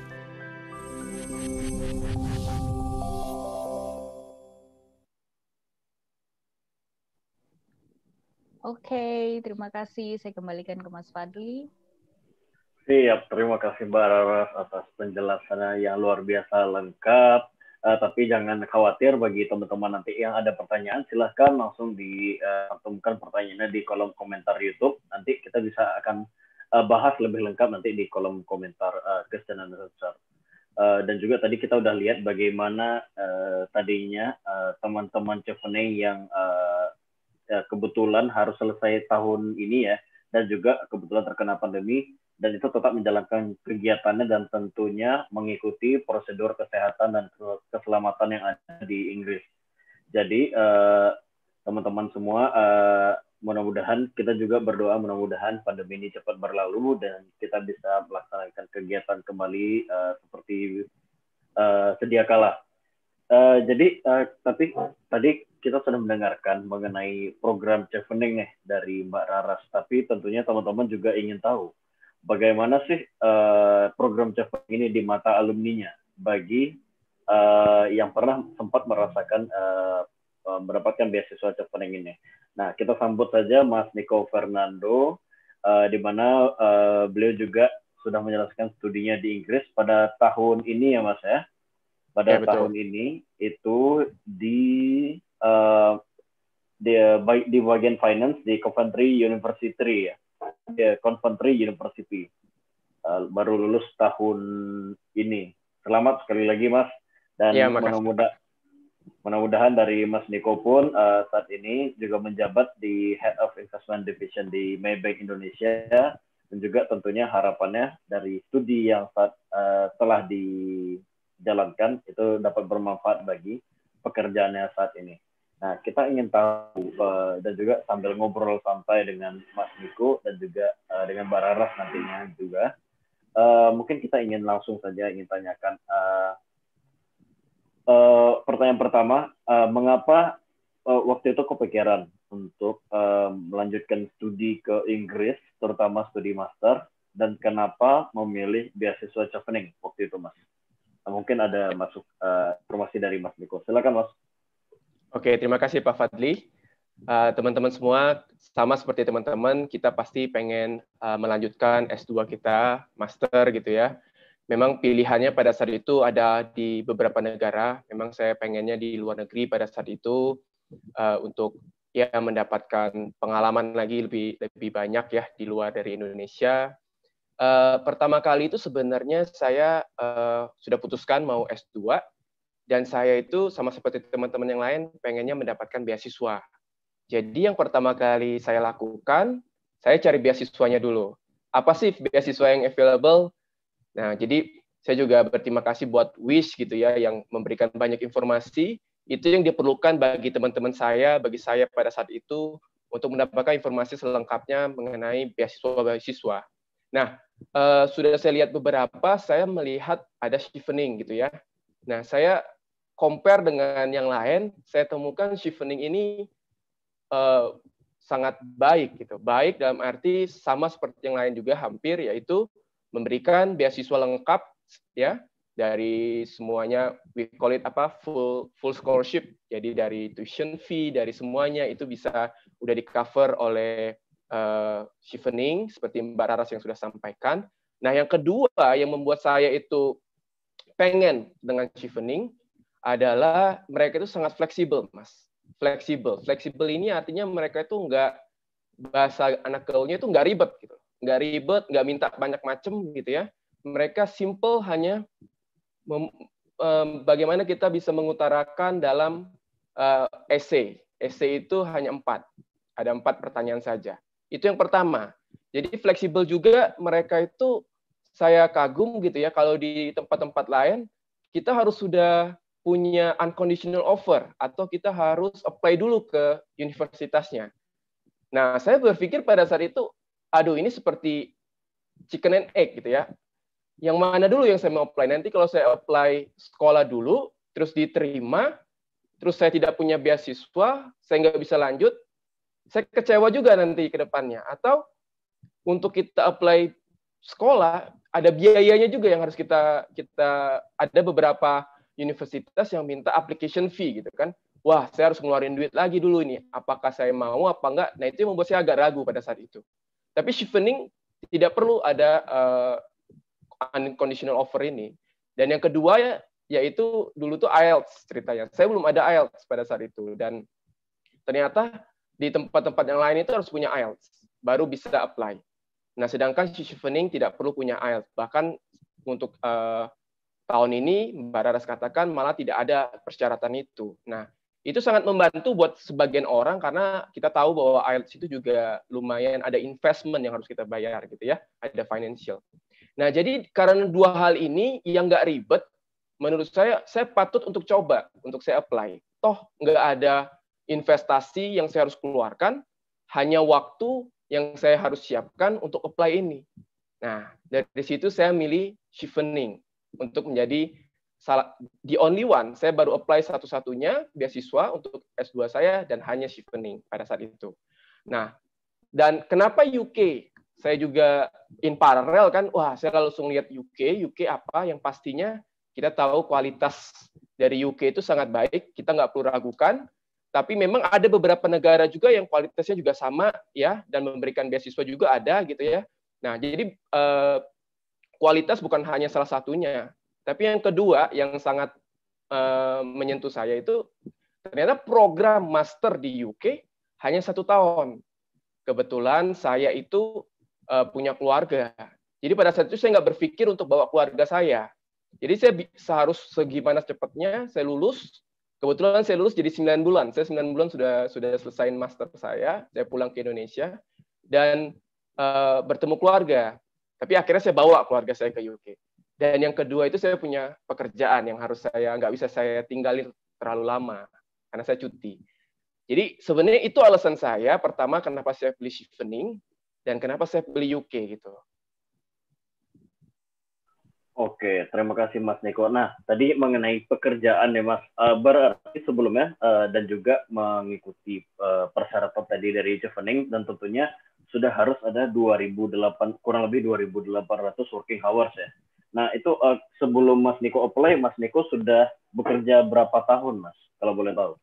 Oke, okay, terima kasih. Saya kembalikan ke Mas Fadli. Siap, terima kasih Mbak Raras atas penjelasannya yang luar biasa lengkap Uh, tapi jangan khawatir bagi teman-teman nanti yang ada pertanyaan silahkan langsung dicantumkan eh, uh, pertanyaannya di kolom komentar YouTube. Nanti kita bisa akan uh, bahas lebih lengkap nanti di kolom komentar uh, question and answer. Uh, dan juga tadi kita udah lihat bagaimana uh, tadinya teman-teman uh, yang uh, kebetulan harus selesai tahun ini ya dan juga kebetulan terkena pandemi dan itu tetap menjalankan kegiatannya dan tentunya mengikuti prosedur kesehatan dan keselamatan yang ada di Inggris. Jadi eh, teman-teman uh, semua uh, mudah-mudahan kita juga berdoa mudah-mudahan pandemi ini cepat berlalu dan kita bisa melaksanakan kegiatan kembali uh, seperti sedia kala. jadi tapi tadi kita sudah mendengarkan mengenai program chevening nih dari Mbak Raras, tapi tentunya teman-teman juga ingin tahu bagaimana sih uh, program CEPAK ini di mata alumninya bagi uh, yang pernah sempat merasakan uh, mendapatkan beasiswa CEPAK ini. Nah, kita sambut saja Mas Nico Fernando, uh, di mana uh, beliau juga sudah menjelaskan studinya di Inggris pada tahun ini ya Mas ya. Pada ya, tahun ini itu di uh, di, di bagian finance di Coventry University ya yeah, Coventry University. Uh, baru lulus tahun ini. Selamat sekali lagi Mas dan ya, mudah mudah-mudahan dari Mas Niko pun uh, saat ini juga menjabat di Head of Investment Division di Maybank Indonesia dan juga tentunya harapannya dari studi yang saat, uh, telah dijalankan itu dapat bermanfaat bagi pekerjaannya saat ini. Nah, kita ingin tahu uh, dan juga sambil ngobrol santai dengan Mas Niko dan juga uh, dengan Mbak Raras nantinya juga, uh, mungkin kita ingin langsung saja ingin tanyakan uh, uh, pertanyaan pertama, uh, mengapa uh, waktu itu kepikiran untuk uh, melanjutkan studi ke Inggris, terutama studi master, dan kenapa memilih beasiswa Chevening waktu itu, Mas? Nah, mungkin ada masuk uh, informasi dari Mas Niko. Silakan, Mas. Oke, terima kasih Pak Fadli. Eh, teman-teman uh, semua, sama seperti teman-teman, kita pasti pengen uh, melanjutkan S2 kita, master gitu ya. Memang pilihannya pada saat itu ada di beberapa negara. Memang saya pengennya di luar negeri pada saat itu uh, untuk ya mendapatkan pengalaman lagi lebih lebih banyak ya di luar dari Indonesia. Uh, pertama kali itu sebenarnya saya uh, sudah putuskan mau S2 dan saya itu sama seperti teman-teman yang lain pengennya mendapatkan beasiswa. Jadi yang pertama kali saya lakukan, saya cari beasiswanya dulu. Apa sih beasiswa yang available? Nah, jadi saya juga berterima kasih buat Wish gitu ya yang memberikan banyak informasi itu yang diperlukan bagi teman-teman saya, bagi saya pada saat itu untuk mendapatkan informasi selengkapnya mengenai beasiswa-beasiswa. Nah, uh, sudah saya lihat beberapa, saya melihat ada shifting gitu ya. Nah, saya compare dengan yang lain, saya temukan shifening ini uh, sangat baik gitu. Baik dalam arti sama seperti yang lain juga hampir yaitu memberikan beasiswa lengkap ya dari semuanya we call it apa full full scholarship. Jadi dari tuition fee, dari semuanya itu bisa udah di cover oleh uh, seperti Mbak Raras yang sudah sampaikan. Nah, yang kedua yang membuat saya itu pengen dengan shifening adalah mereka itu sangat fleksibel, Mas. Fleksibel. Fleksibel ini artinya mereka itu nggak bahasa anak gaulnya itu nggak ribet gitu. Nggak ribet, nggak minta banyak macem gitu ya. Mereka simple hanya mem, um, bagaimana kita bisa mengutarakan dalam uh, essay. Essay itu hanya empat. Ada empat pertanyaan saja. Itu yang pertama. Jadi fleksibel juga mereka itu saya kagum gitu ya kalau di tempat-tempat lain kita harus sudah punya unconditional offer atau kita harus apply dulu ke universitasnya. Nah, saya berpikir pada saat itu, aduh ini seperti chicken and egg gitu ya. Yang mana dulu yang saya mau apply? Nanti kalau saya apply sekolah dulu, terus diterima, terus saya tidak punya beasiswa, saya nggak bisa lanjut, saya kecewa juga nanti ke depannya. Atau untuk kita apply sekolah, ada biayanya juga yang harus kita kita ada beberapa universitas yang minta application fee gitu kan. Wah, saya harus ngeluarin duit lagi dulu ini. Apakah saya mau apa enggak? Nah, itu yang membuat saya agak ragu pada saat itu. Tapi shifening tidak perlu ada uh, unconditional offer ini. Dan yang kedua ya, yaitu dulu tuh IELTS ceritanya. Saya belum ada IELTS pada saat itu dan ternyata di tempat-tempat yang lain itu harus punya IELTS baru bisa apply. Nah, sedangkan shifening tidak perlu punya IELTS. Bahkan untuk uh, Tahun ini Mbak Raras katakan malah tidak ada persyaratan itu. Nah, itu sangat membantu buat sebagian orang karena kita tahu bahwa IELTS itu juga lumayan ada investment yang harus kita bayar gitu ya, ada financial. Nah, jadi karena dua hal ini yang nggak ribet, menurut saya saya patut untuk coba untuk saya apply. Toh nggak ada investasi yang saya harus keluarkan, hanya waktu yang saya harus siapkan untuk apply ini. Nah, dari situ saya milih chevening untuk menjadi salah the only one. Saya baru apply satu-satunya beasiswa untuk S2 saya dan hanya Chevening pada saat itu. Nah, dan kenapa UK? Saya juga in parallel kan, wah saya langsung lihat UK, UK apa yang pastinya kita tahu kualitas dari UK itu sangat baik, kita nggak perlu ragukan. Tapi memang ada beberapa negara juga yang kualitasnya juga sama ya dan memberikan beasiswa juga ada gitu ya. Nah jadi eh, kualitas bukan hanya salah satunya, tapi yang kedua yang sangat uh, menyentuh saya itu ternyata program master di UK hanya satu tahun. Kebetulan saya itu uh, punya keluarga, jadi pada saat itu saya nggak berpikir untuk bawa keluarga saya. Jadi saya seharus segimana cepatnya saya lulus. Kebetulan saya lulus jadi 9 bulan. Saya 9 bulan sudah sudah selesaiin master saya. Saya pulang ke Indonesia dan uh, bertemu keluarga. Tapi akhirnya saya bawa keluarga saya ke UK. Dan yang kedua itu saya punya pekerjaan yang harus saya nggak bisa saya tinggalin terlalu lama karena saya cuti. Jadi sebenarnya itu alasan saya pertama kenapa saya beli Chevening dan kenapa saya beli UK gitu. Oke, terima kasih Mas Niko. Nah, tadi mengenai pekerjaan ya Mas, uh, berarti sebelumnya uh, dan juga mengikuti uh, persyaratan tadi dari Chevening dan tentunya sudah harus ada 2008 kurang lebih 2800 working hours ya. Nah, itu uh, sebelum Mas Niko apply, Mas Niko sudah bekerja berapa tahun, Mas? Kalau boleh tahu.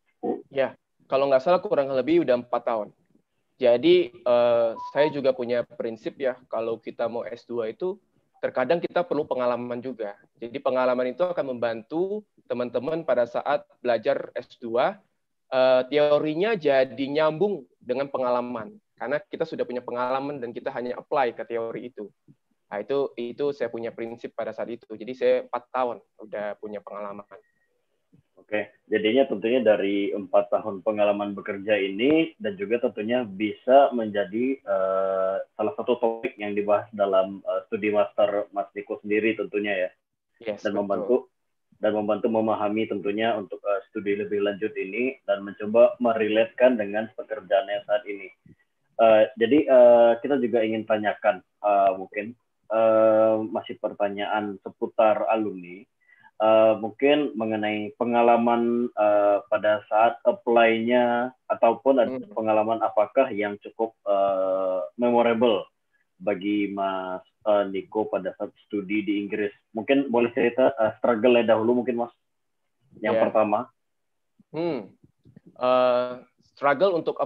Ya, kalau nggak salah kurang lebih udah empat tahun. Jadi uh, saya juga punya prinsip ya, kalau kita mau S2 itu terkadang kita perlu pengalaman juga. Jadi pengalaman itu akan membantu teman-teman pada saat belajar S2 uh, eh, teorinya jadi nyambung dengan pengalaman karena kita sudah punya pengalaman dan kita hanya apply ke teori itu. Nah, itu itu saya punya prinsip pada saat itu. Jadi saya empat tahun udah punya pengalaman. Oke, jadinya tentunya dari empat tahun pengalaman bekerja ini dan juga tentunya bisa menjadi uh, salah satu topik yang dibahas dalam uh, studi master Mas Niko sendiri tentunya ya. Yes, dan betul. membantu dan membantu memahami tentunya untuk uh, studi lebih lanjut ini dan mencoba meriletkan dengan pekerjaannya saat ini. Eh, jadi uh, kita juga ingin tanyakan uh, mungkin uh, masih pertanyaan seputar alumni, uh, mungkin mengenai pengalaman uh, pada saat apply-nya ataupun ada hmm. pengalaman apakah yang cukup uh, memorable bagi Mas uh, Niko pada saat studi di Inggris. Mungkin boleh cerita uh, struggle-nya dahulu mungkin Mas yang yeah. pertama. Hmm. Uh, struggle untuk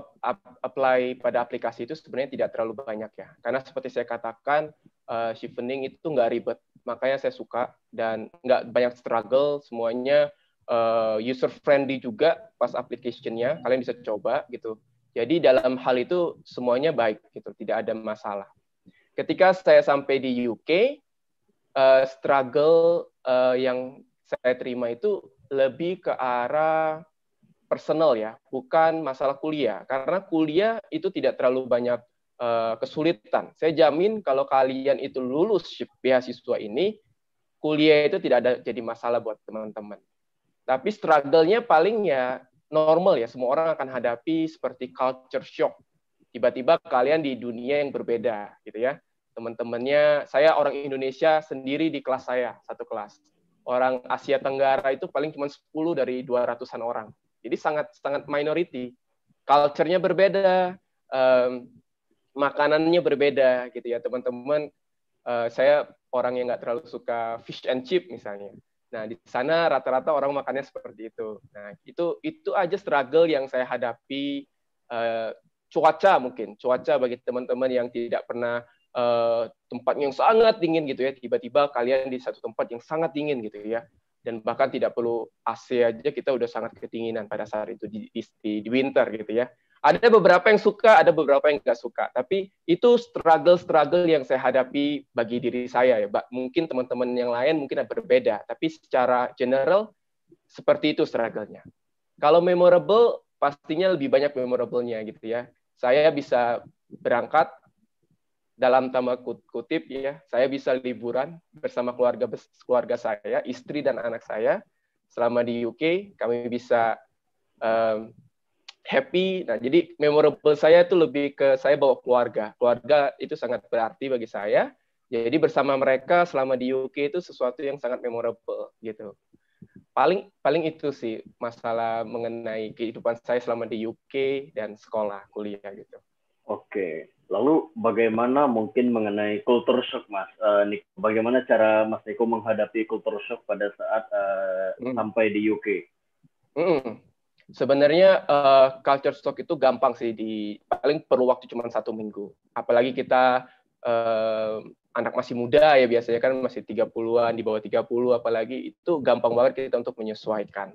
apply pada aplikasi itu sebenarnya tidak terlalu banyak ya. Karena seperti saya katakan, uh, eh, shifting itu nggak ribet. Makanya saya suka dan nggak banyak struggle, semuanya uh, user-friendly juga pas application-nya. Kalian bisa coba gitu. Jadi dalam hal itu semuanya baik gitu, tidak ada masalah. Ketika saya sampai di UK, uh, eh, struggle uh, yang saya terima itu lebih ke arah personal ya, bukan masalah kuliah. Karena kuliah itu tidak terlalu banyak uh, kesulitan. Saya jamin kalau kalian itu lulus beasiswa ini, kuliah itu tidak ada jadi masalah buat teman-teman. Tapi struggle-nya paling ya normal ya, semua orang akan hadapi seperti culture shock. Tiba-tiba kalian di dunia yang berbeda gitu ya. Teman-temannya, saya orang Indonesia sendiri di kelas saya, satu kelas. Orang Asia Tenggara itu paling cuma 10 dari 200-an orang jadi sangat sangat minority. Culture-nya berbeda, um, makanannya berbeda gitu ya teman-teman. Uh, saya orang yang nggak terlalu suka fish and chip misalnya. Nah di sana rata-rata orang makannya seperti itu. Nah itu itu aja struggle yang saya hadapi. Uh, cuaca mungkin cuaca bagi teman-teman yang tidak pernah uh, tempat yang sangat dingin gitu ya tiba-tiba kalian di satu tempat yang sangat dingin gitu ya dan bahkan tidak perlu AC aja kita udah sangat ketinginan pada saat itu di, di, di winter gitu ya. Ada beberapa yang suka, ada beberapa yang nggak suka. Tapi itu struggle-struggle yang saya hadapi bagi diri saya ya. Mungkin teman-teman yang lain mungkin berbeda, tapi secara general seperti itu struggle-nya. Kalau memorable, pastinya lebih banyak memorablenya gitu ya. Saya bisa berangkat dalam tanda kutip ya, saya bisa liburan bersama keluarga keluarga saya, istri dan anak saya selama di UK, kami bisa um, happy. Nah, jadi memorable saya itu lebih ke saya bawa keluarga. Keluarga itu sangat berarti bagi saya. Jadi bersama mereka selama di UK itu sesuatu yang sangat memorable gitu. Paling paling itu sih masalah mengenai kehidupan saya selama di UK dan sekolah kuliah gitu. Oke, Lalu bagaimana mungkin mengenai culture shock Mas uh, Bagaimana cara Mas Niko menghadapi culture shock pada saat uh, hmm. sampai di UK? Hmm. Sebenarnya uh, culture shock itu gampang sih di paling perlu waktu cuma satu minggu. Apalagi kita uh, anak masih muda ya biasanya kan masih 30-an di bawah 30 apalagi itu gampang banget kita untuk menyesuaikan.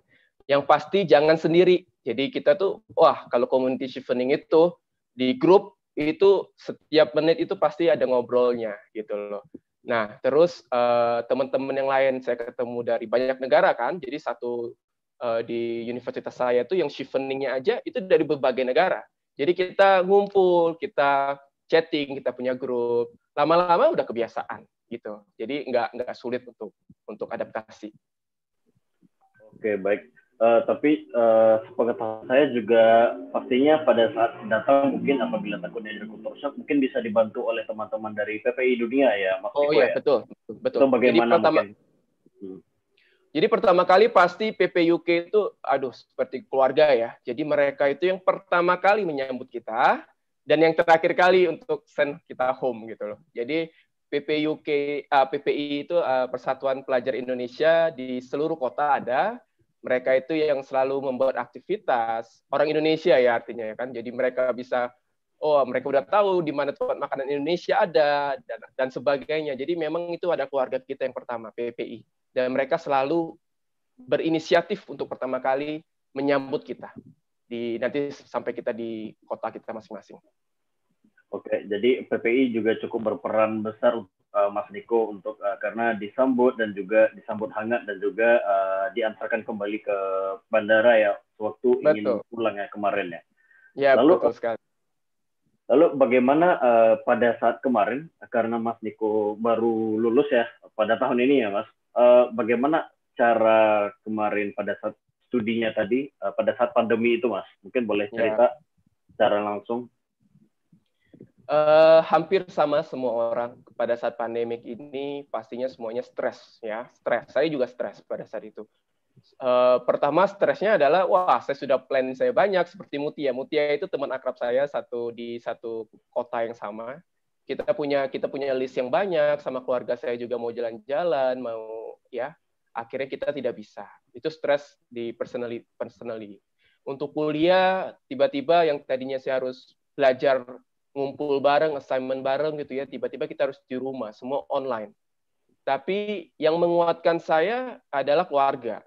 Yang pasti jangan sendiri. Jadi kita tuh wah kalau community shifening itu di grup itu setiap menit itu pasti ada ngobrolnya gitu loh. Nah, terus eh, teman-teman yang lain saya ketemu dari banyak negara kan, jadi satu eh, di universitas saya itu yang chevening-nya aja itu dari berbagai negara. Jadi kita ngumpul, kita chatting, kita punya grup. Lama-lama udah kebiasaan gitu. Jadi nggak nggak sulit untuk untuk adaptasi. Oke, baik Uh, tapi uh, sepengetahuan saya juga pastinya pada saat datang mungkin apabila takut jadi kultur shock mungkin bisa dibantu oleh teman-teman dari PPI dunia ya Mas Oh iya ya. betul betul. bagaimana Jadi pertama, mungkin? Hmm. Jadi pertama kali pasti PPUK itu aduh seperti keluarga ya. Jadi mereka itu yang pertama kali menyambut kita dan yang terakhir kali untuk send kita home gitu loh. Jadi PPUK uh, eh, PPI itu uh, Persatuan Pelajar Indonesia di seluruh kota ada mereka itu yang selalu membuat aktivitas orang Indonesia ya artinya ya kan jadi mereka bisa oh mereka udah tahu di mana tempat makanan Indonesia ada dan, dan sebagainya jadi memang itu ada keluarga kita yang pertama PPI dan mereka selalu berinisiatif untuk pertama kali menyambut kita di nanti sampai kita di kota kita masing-masing. Oke, jadi PPI juga cukup berperan besar uh, Mas Niko untuk uh, karena disambut dan juga disambut hangat dan juga uh, diantarkan kembali ke bandara ya waktu ingin pulang ya kemarin ya. Ya lalu, betul sekali. Lalu bagaimana uh, pada saat kemarin karena Mas Niko baru lulus ya pada tahun ini ya Mas. Uh, bagaimana cara kemarin pada saat studinya tadi uh, pada saat pandemi itu Mas? Mungkin boleh ya. cerita ya. secara langsung Uh, hampir sama semua orang pada saat pandemik ini pastinya semuanya stres ya stres saya juga stres pada saat itu uh, pertama stresnya adalah wah saya sudah plan saya banyak seperti Mutia Mutia itu teman akrab saya satu di satu kota yang sama kita punya kita punya list yang banyak sama keluarga saya juga mau jalan-jalan mau ya akhirnya kita tidak bisa itu stres di personally personally untuk kuliah tiba-tiba yang tadinya saya harus belajar ngumpul bareng, assignment bareng gitu ya, tiba-tiba kita harus di rumah, semua online. Tapi yang menguatkan saya adalah keluarga.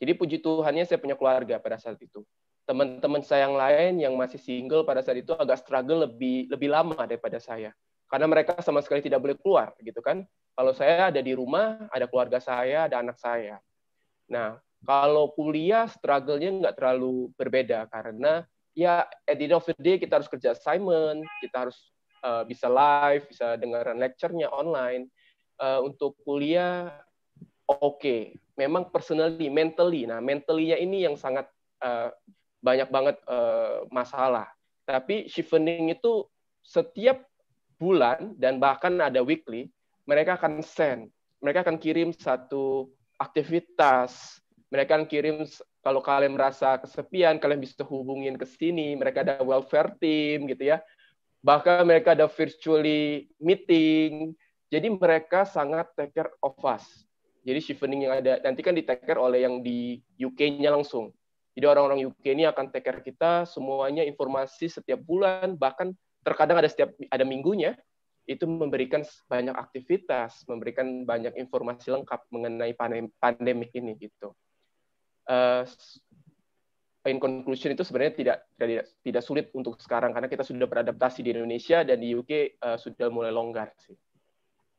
Jadi puji Tuhannya saya punya keluarga pada saat itu. Teman-teman saya yang lain yang masih single pada saat itu agak struggle lebih lebih lama daripada saya. Karena mereka sama sekali tidak boleh keluar gitu kan. Kalau saya ada di rumah, ada keluarga saya, ada anak saya. Nah, kalau kuliah struggle-nya nggak terlalu berbeda karena ya at the end of the day kita harus kerja assignment, kita harus uh, bisa live, bisa dengerin lecture-nya online. Uh, untuk kuliah oke, okay. memang personally, mentally. Nah, mentally-nya ini yang sangat uh, banyak banget uh, masalah. Tapi chevening itu setiap bulan dan bahkan ada weekly, mereka akan send, mereka akan kirim satu aktivitas, mereka akan kirim kalau kalian merasa kesepian, kalian bisa hubungin ke sini. Mereka ada welfare team gitu ya. Bahkan mereka ada virtually meeting. Jadi mereka sangat take care of us. Jadi shivening yang ada nanti kan di take care oleh yang di UK-nya langsung. Jadi orang-orang UK ini akan take care kita semuanya informasi setiap bulan bahkan terkadang ada setiap ada minggunya itu memberikan banyak aktivitas, memberikan banyak informasi lengkap mengenai pandemi, pandemik ini gitu uh, in conclusion itu sebenarnya tidak, tidak tidak sulit untuk sekarang karena kita sudah beradaptasi di Indonesia dan di UK uh, eh, sudah mulai longgar sih.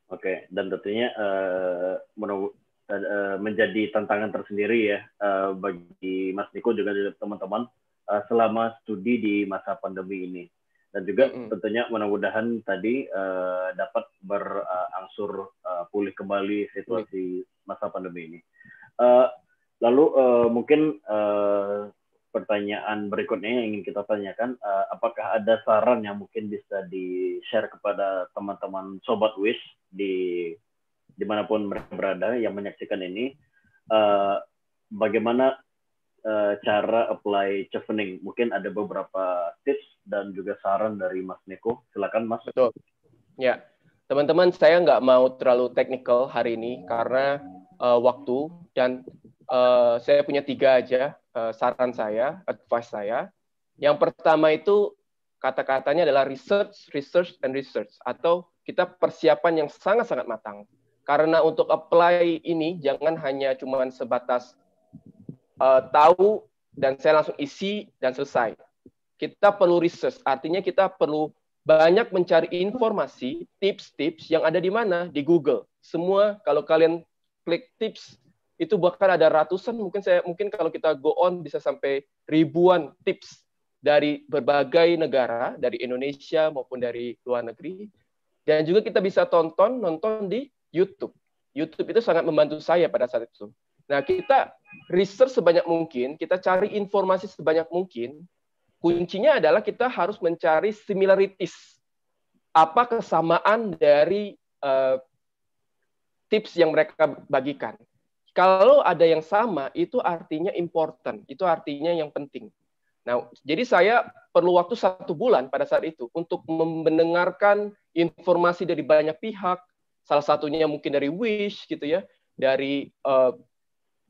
Oke, okay. dan tentunya uh, menjadi tantangan tersendiri ya uh, bagi Mas Niko juga teman-teman uh, selama studi di masa pandemi ini dan juga tentunya mudah-mudahan tadi uh, dapat berangsur uh, pulih kembali situasi masa pandemi ini. Uh, Lalu uh, mungkin uh, pertanyaan berikutnya yang ingin kita tanyakan, uh, apakah ada saran yang mungkin bisa di-share kepada teman-teman sobat Wis di dimanapun mereka berada yang menyaksikan ini, uh, bagaimana uh, cara apply chevening? Mungkin ada beberapa tips dan juga saran dari Mas Neko. Silakan Mas. Betul. Ya, teman-teman, saya nggak mau terlalu teknikal hari ini karena uh, waktu dan Eh, saya punya tiga aja uh, saran saya, advice saya. Yang pertama itu kata-katanya adalah research, research, and research. Atau kita persiapan yang sangat-sangat matang. Karena untuk apply ini jangan hanya cuma sebatas uh, tahu dan saya langsung isi dan selesai. Kita perlu research, artinya kita perlu banyak mencari informasi, tips-tips yang ada di mana? Di Google. Semua kalau kalian klik tips itu bahkan ada ratusan mungkin saya mungkin kalau kita go on bisa sampai ribuan tips dari berbagai negara dari Indonesia maupun dari luar negeri dan juga kita bisa tonton nonton di YouTube. YouTube itu sangat membantu saya pada saat itu. Nah, kita research sebanyak mungkin, kita cari informasi sebanyak mungkin. Kuncinya adalah kita harus mencari similarities. Apa kesamaan dari uh, tips yang mereka bagikan. Kalau ada yang sama, itu artinya important, itu artinya yang penting. Nah, jadi saya perlu waktu satu bulan pada saat itu untuk mendengarkan informasi dari banyak pihak, salah satunya mungkin dari Wish gitu ya, dari uh,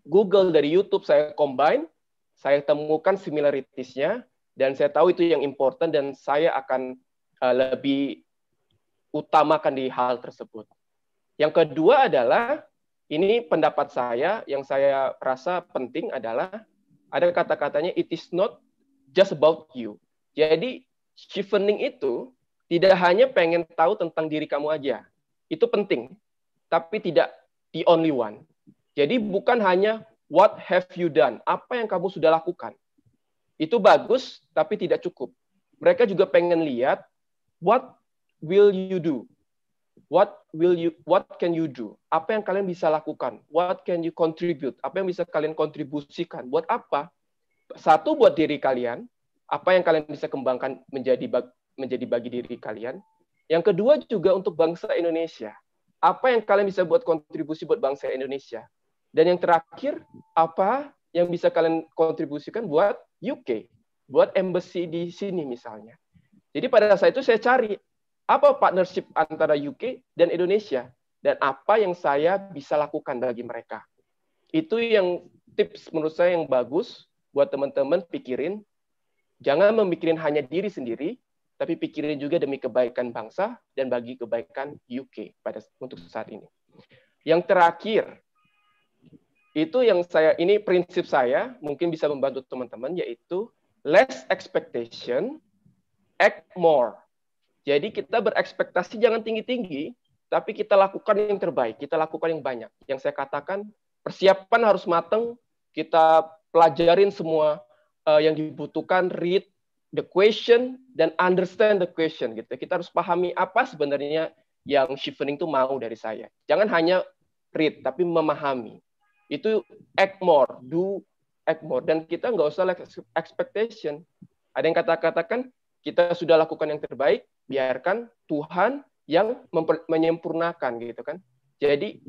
Google, dari YouTube saya combine, saya temukan similaritiesnya dan saya tahu itu yang important dan saya akan uh, lebih utamakan di hal tersebut. Yang kedua adalah ini pendapat saya yang saya rasa penting adalah ada kata-katanya it is not just about you. Jadi chevening itu tidak hanya pengen tahu tentang diri kamu aja. Itu penting, tapi tidak the only one. Jadi bukan hanya what have you done, apa yang kamu sudah lakukan. Itu bagus, tapi tidak cukup. Mereka juga pengen lihat what will you do, What will you what can you do? Apa yang kalian bisa lakukan? What can you contribute? Apa yang bisa kalian kontribusikan? Buat apa? Satu buat diri kalian, apa yang kalian bisa kembangkan menjadi bag, menjadi bagi diri kalian. Yang kedua juga untuk bangsa Indonesia. Apa yang kalian bisa buat kontribusi buat bangsa Indonesia? Dan yang terakhir, apa yang bisa kalian kontribusikan buat UK, buat embassy di sini misalnya. Jadi pada saat itu saya cari apa partnership antara UK dan Indonesia? Dan apa yang saya bisa lakukan bagi mereka? Itu yang tips menurut saya yang bagus buat teman-teman pikirin. Jangan memikirin hanya diri sendiri, tapi pikirin juga demi kebaikan bangsa dan bagi kebaikan UK pada untuk saat ini. Yang terakhir, itu yang saya ini prinsip saya mungkin bisa membantu teman-teman yaitu less expectation, act more. Jadi kita berekspektasi jangan tinggi-tinggi, tapi kita lakukan yang terbaik, kita lakukan yang banyak. Yang saya katakan, persiapan harus matang, kita pelajarin semua uh, yang dibutuhkan, read the question dan understand the question gitu. Kita harus pahami apa sebenarnya yang shifting itu mau dari saya. Jangan hanya read, tapi memahami. Itu act more, do act more. Dan kita nggak usah expectation. Ada yang kata-katakan, kita sudah lakukan yang terbaik, biarkan Tuhan yang menyempurnakan gitu kan. Jadi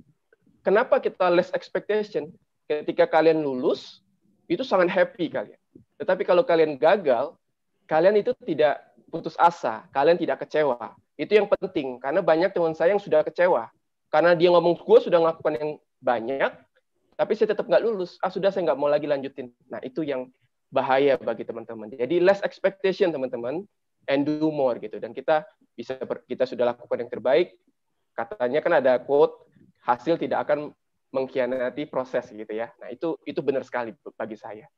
kenapa kita less expectation? Ketika kalian lulus itu sangat happy kalian. Tetapi kalau kalian gagal, kalian itu tidak putus asa, kalian tidak kecewa. Itu yang penting karena banyak teman saya yang sudah kecewa karena dia ngomong gue sudah melakukan yang banyak, tapi saya tetap nggak lulus. Ah sudah saya nggak mau lagi lanjutin. Nah itu yang bahaya bagi teman-teman. Jadi less expectation teman-teman and do more gitu dan kita bisa kita sudah lakukan yang terbaik katanya kan ada quote hasil tidak akan mengkhianati proses gitu ya nah itu itu benar sekali bagi saya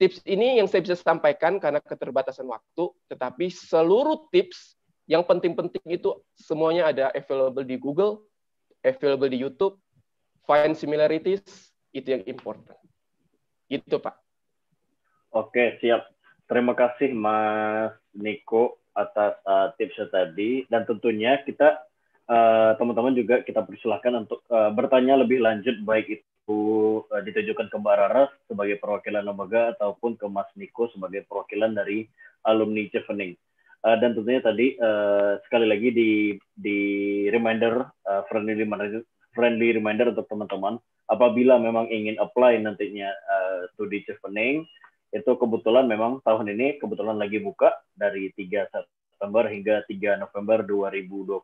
tips ini yang saya bisa sampaikan karena keterbatasan waktu tetapi seluruh tips yang penting-penting itu semuanya ada available di Google available di YouTube find similarities itu yang important gitu pak oke siap Terima kasih Mas Niko atas uh, tipsnya tadi dan tentunya kita uh, teman-teman uh, juga kita persilahkan untuk uh, bertanya lebih lanjut baik itu uh, ditujukan ke Mbak Rara sebagai perwakilan lembaga ataupun ke Mas Niko sebagai perwakilan dari alumni Chevening. Uh, dan tentunya tadi uh, sekali lagi di di reminder uh, friendly reminder friendly reminder untuk teman-teman apabila memang ingin apply nantinya uh, studi Chevening itu kebetulan memang tahun ini kebetulan lagi buka dari 3 September hingga 3 November 2020.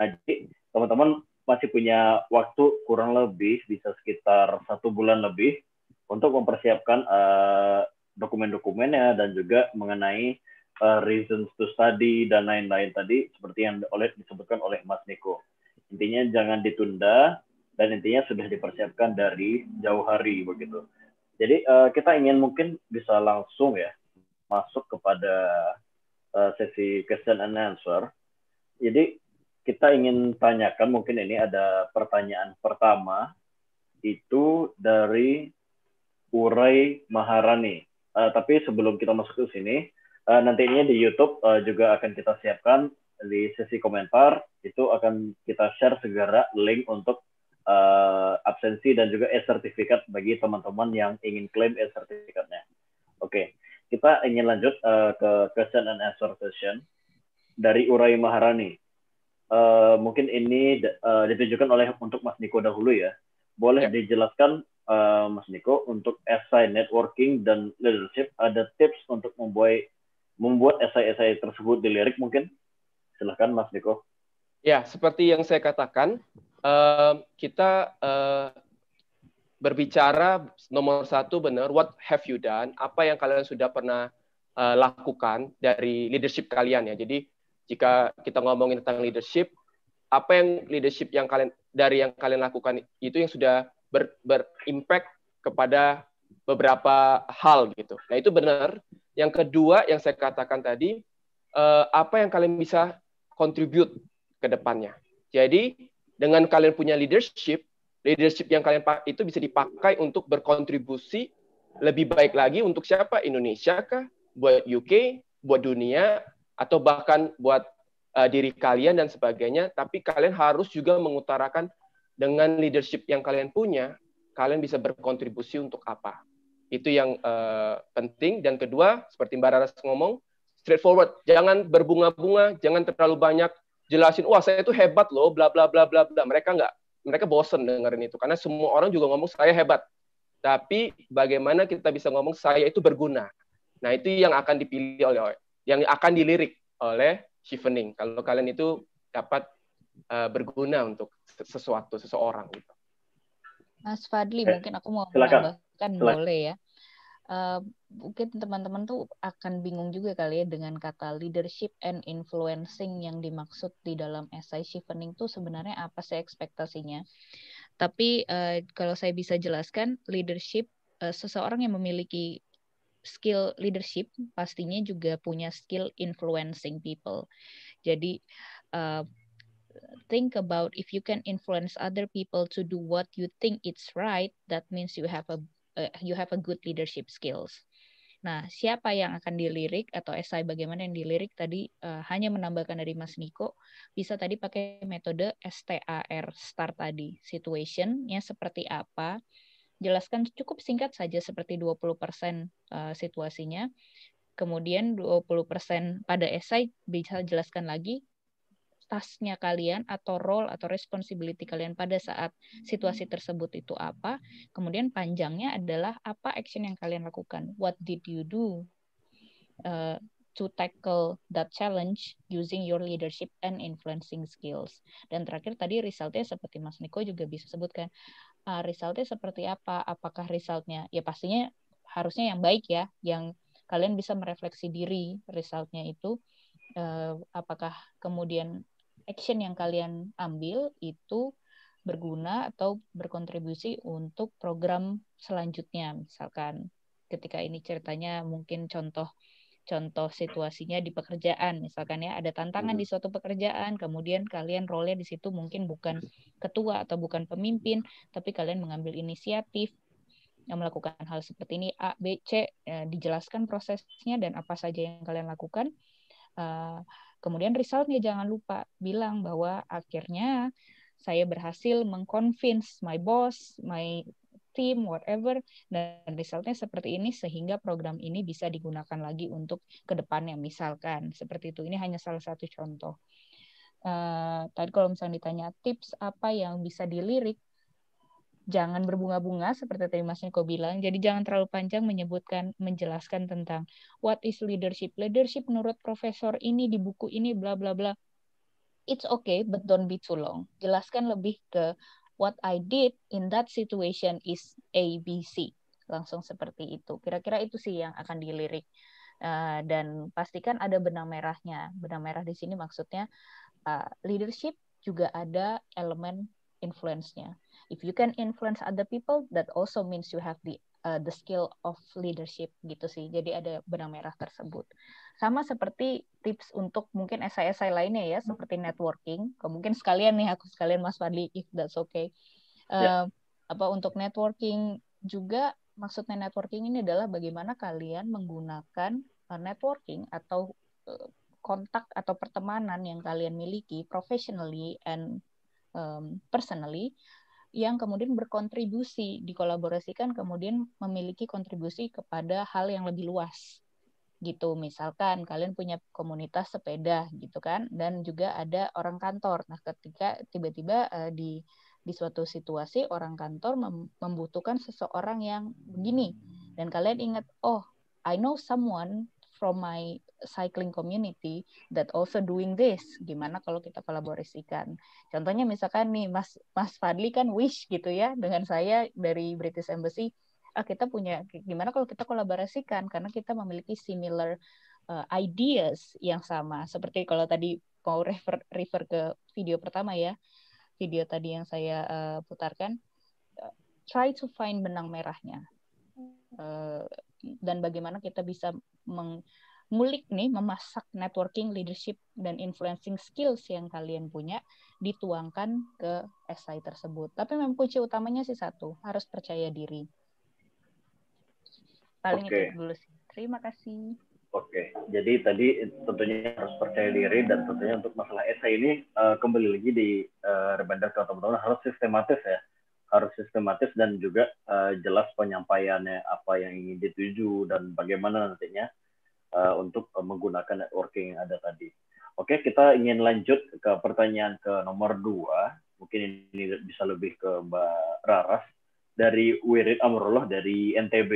Nah, jadi teman-teman masih punya waktu kurang lebih bisa sekitar satu bulan lebih untuk mempersiapkan uh, dokumen-dokumennya dan juga mengenai uh, reasons to study dan lain-lain tadi seperti yang oleh disebutkan oleh Mas Niko. Intinya jangan ditunda dan intinya sudah dipersiapkan dari jauh hari begitu. Jadi uh, kita ingin mungkin bisa langsung ya masuk kepada uh, sesi question and answer. Jadi kita ingin tanyakan mungkin ini ada pertanyaan pertama itu dari Urai Maharani. Uh, tapi sebelum kita masuk ke sini, uh, nantinya di YouTube uh, juga akan kita siapkan di sesi komentar itu akan kita share segera link untuk uh, absensi dan juga e-sertifikat bagi teman-teman yang ingin klaim e-sertifikatnya. Oke, okay. kita ingin lanjut uh, ke question and answer session dari Urai Maharani. Uh, mungkin ini uh, ditujukan oleh untuk Mas Niko dahulu ya. Boleh ya. dijelaskan uh, Mas Niko untuk SI networking dan leadership ada tips untuk membuat membuat SI-SI tersebut dilirik mungkin? Silahkan Mas Niko. Ya, seperti yang saya katakan, kita eh, berbicara nomor satu benar, what have you done? Apa yang kalian sudah pernah eh, lakukan dari leadership kalian ya. Jadi jika kita ngomongin tentang leadership, apa yang leadership yang kalian dari yang kalian lakukan itu yang sudah ber, berimpact kepada beberapa hal gitu. Nah itu benar. Yang kedua yang saya katakan tadi, eh, apa yang kalian bisa contribute ke depannya. Jadi dengan kalian punya leadership, leadership yang kalian pakai itu bisa dipakai untuk berkontribusi lebih baik lagi untuk siapa? Indonesia kah? Buat UK, buat dunia, atau bahkan buat uh, diri kalian dan sebagainya. Tapi kalian harus juga mengutarakan dengan leadership yang kalian punya, kalian bisa berkontribusi untuk apa. Itu yang uh, penting. Dan kedua, seperti Mbak Raras ngomong, straightforward. Jangan berbunga-bunga, jangan terlalu banyak jelasin wah saya itu hebat loh bla bla bla bla bla mereka nggak mereka bosen dengerin itu karena semua orang juga ngomong saya hebat tapi bagaimana kita bisa ngomong saya itu berguna nah itu yang akan dipilih oleh yang akan dilirik oleh Shivening kalau kalian itu dapat uh, berguna untuk sesuatu seseorang gitu Mas Fadli eh, mungkin aku mau silakan. boleh ya Eh, mungkin teman-teman tuh akan bingung juga kali ya dengan kata leadership and influencing yang dimaksud di dalam essay shifting tuh sebenarnya apa sih ekspektasinya. Tapi uh, kalau saya bisa jelaskan, leadership uh, seseorang yang memiliki skill leadership pastinya juga punya skill influencing people. Jadi uh, think about if you can influence other people to do what you think it's right, that means you have a uh, you have a good leadership skills. Nah, siapa yang akan dilirik atau esai bagaimana yang dilirik tadi uh, hanya menambahkan dari Mas Niko bisa tadi pakai metode STAR start tadi. situasinya seperti apa? Jelaskan cukup singkat saja seperti 20% uh, eh, situasinya. Kemudian 20% pada esai bisa jelaskan lagi tasnya kalian atau role atau responsibility kalian pada saat situasi hmm. tersebut itu apa. Kemudian panjangnya adalah apa action yang kalian lakukan. What did you do uh, to tackle that challenge using your leadership and influencing skills. Dan terakhir tadi resultnya seperti Mas Niko juga bisa sebutkan. Uh, resultnya seperti apa? Apakah resultnya? Ya pastinya harusnya yang baik ya, yang kalian bisa merefleksi diri resultnya itu uh, apakah kemudian action yang kalian ambil itu berguna atau berkontribusi untuk program selanjutnya. Misalkan ketika ini ceritanya mungkin contoh contoh situasinya di pekerjaan misalkan ya ada tantangan di hmm. suatu pekerjaan kemudian kalian role di situ mungkin bukan ketua atau bukan pemimpin tapi kalian mengambil inisiatif yang melakukan hal seperti ini A B C ya, dijelaskan prosesnya dan apa saja yang kalian lakukan uh, Kemudian resultnya jangan lupa bilang bahwa akhirnya saya berhasil mengconvince my boss, my team, whatever, dan resultnya seperti ini sehingga program ini bisa digunakan lagi untuk ke depannya misalkan seperti itu. Ini hanya salah satu contoh. Uh, tadi kalau misalnya ditanya tips apa yang bisa dilirik jangan berbunga-bunga seperti tadi Mas Niko bilang. Jadi jangan terlalu panjang menyebutkan menjelaskan tentang what is leadership. Leadership menurut profesor ini di buku ini bla bla bla. It's okay but don't be too long. Jelaskan lebih ke what I did in that situation is ABC. Langsung seperti itu. Kira-kira itu sih yang akan dilirik. Uh, dan pastikan ada benang merahnya. Benang merah di sini maksudnya uh, leadership juga ada elemen influence-nya. If you can influence other people, that also means you have the uh, the skill of leadership gitu sih. Jadi ada benang merah tersebut. Sama seperti tips untuk mungkin esai-esai lainnya ya, seperti networking. Mungkin sekalian nih aku sekalian Mas Fadli, if that's okay. Ya. Uh, yeah. Apa untuk networking juga maksudnya networking ini adalah bagaimana kalian menggunakan uh, networking atau uh, kontak atau pertemanan yang kalian miliki professionally and um, personally yang kemudian berkontribusi dikolaborasikan kemudian memiliki kontribusi kepada hal yang lebih luas gitu misalkan kalian punya komunitas sepeda gitu kan dan juga ada orang kantor nah ketika tiba-tiba uh, di di suatu situasi orang kantor mem membutuhkan seseorang yang begini dan kalian ingat oh I know someone from my cycling community that also doing this. Gimana kalau kita kolaborasikan? Contohnya misalkan nih Mas Mas Fadli kan wish gitu ya dengan saya dari British Embassy ah, kita punya gimana kalau kita kolaborasikan karena kita memiliki similar uh, ideas yang sama seperti kalau tadi mau refer refer ke video pertama ya video tadi yang saya uh, putarkan uh, try to find benang merahnya uh, dan bagaimana kita bisa mengulik nih memasak networking, leadership dan influencing skills yang kalian punya dituangkan ke esai tersebut. Tapi memang kunci utamanya sih satu, harus percaya diri. Paling okay. itu dulu sih. Terima kasih. Oke, jadi tadi tentunya harus percaya diri dan tentunya untuk masalah esai ini uh, kembali lagi di uh, reminder ke teman-teman harus sistematis ya harus sistematis dan juga uh, jelas penyampaiannya apa yang ingin dituju dan bagaimana nantinya uh, untuk uh, menggunakan networking yang ada tadi. Oke, kita ingin lanjut ke pertanyaan ke nomor dua. Mungkin ini bisa lebih ke Mbak Raras dari Wirid Amrullah dari NTB.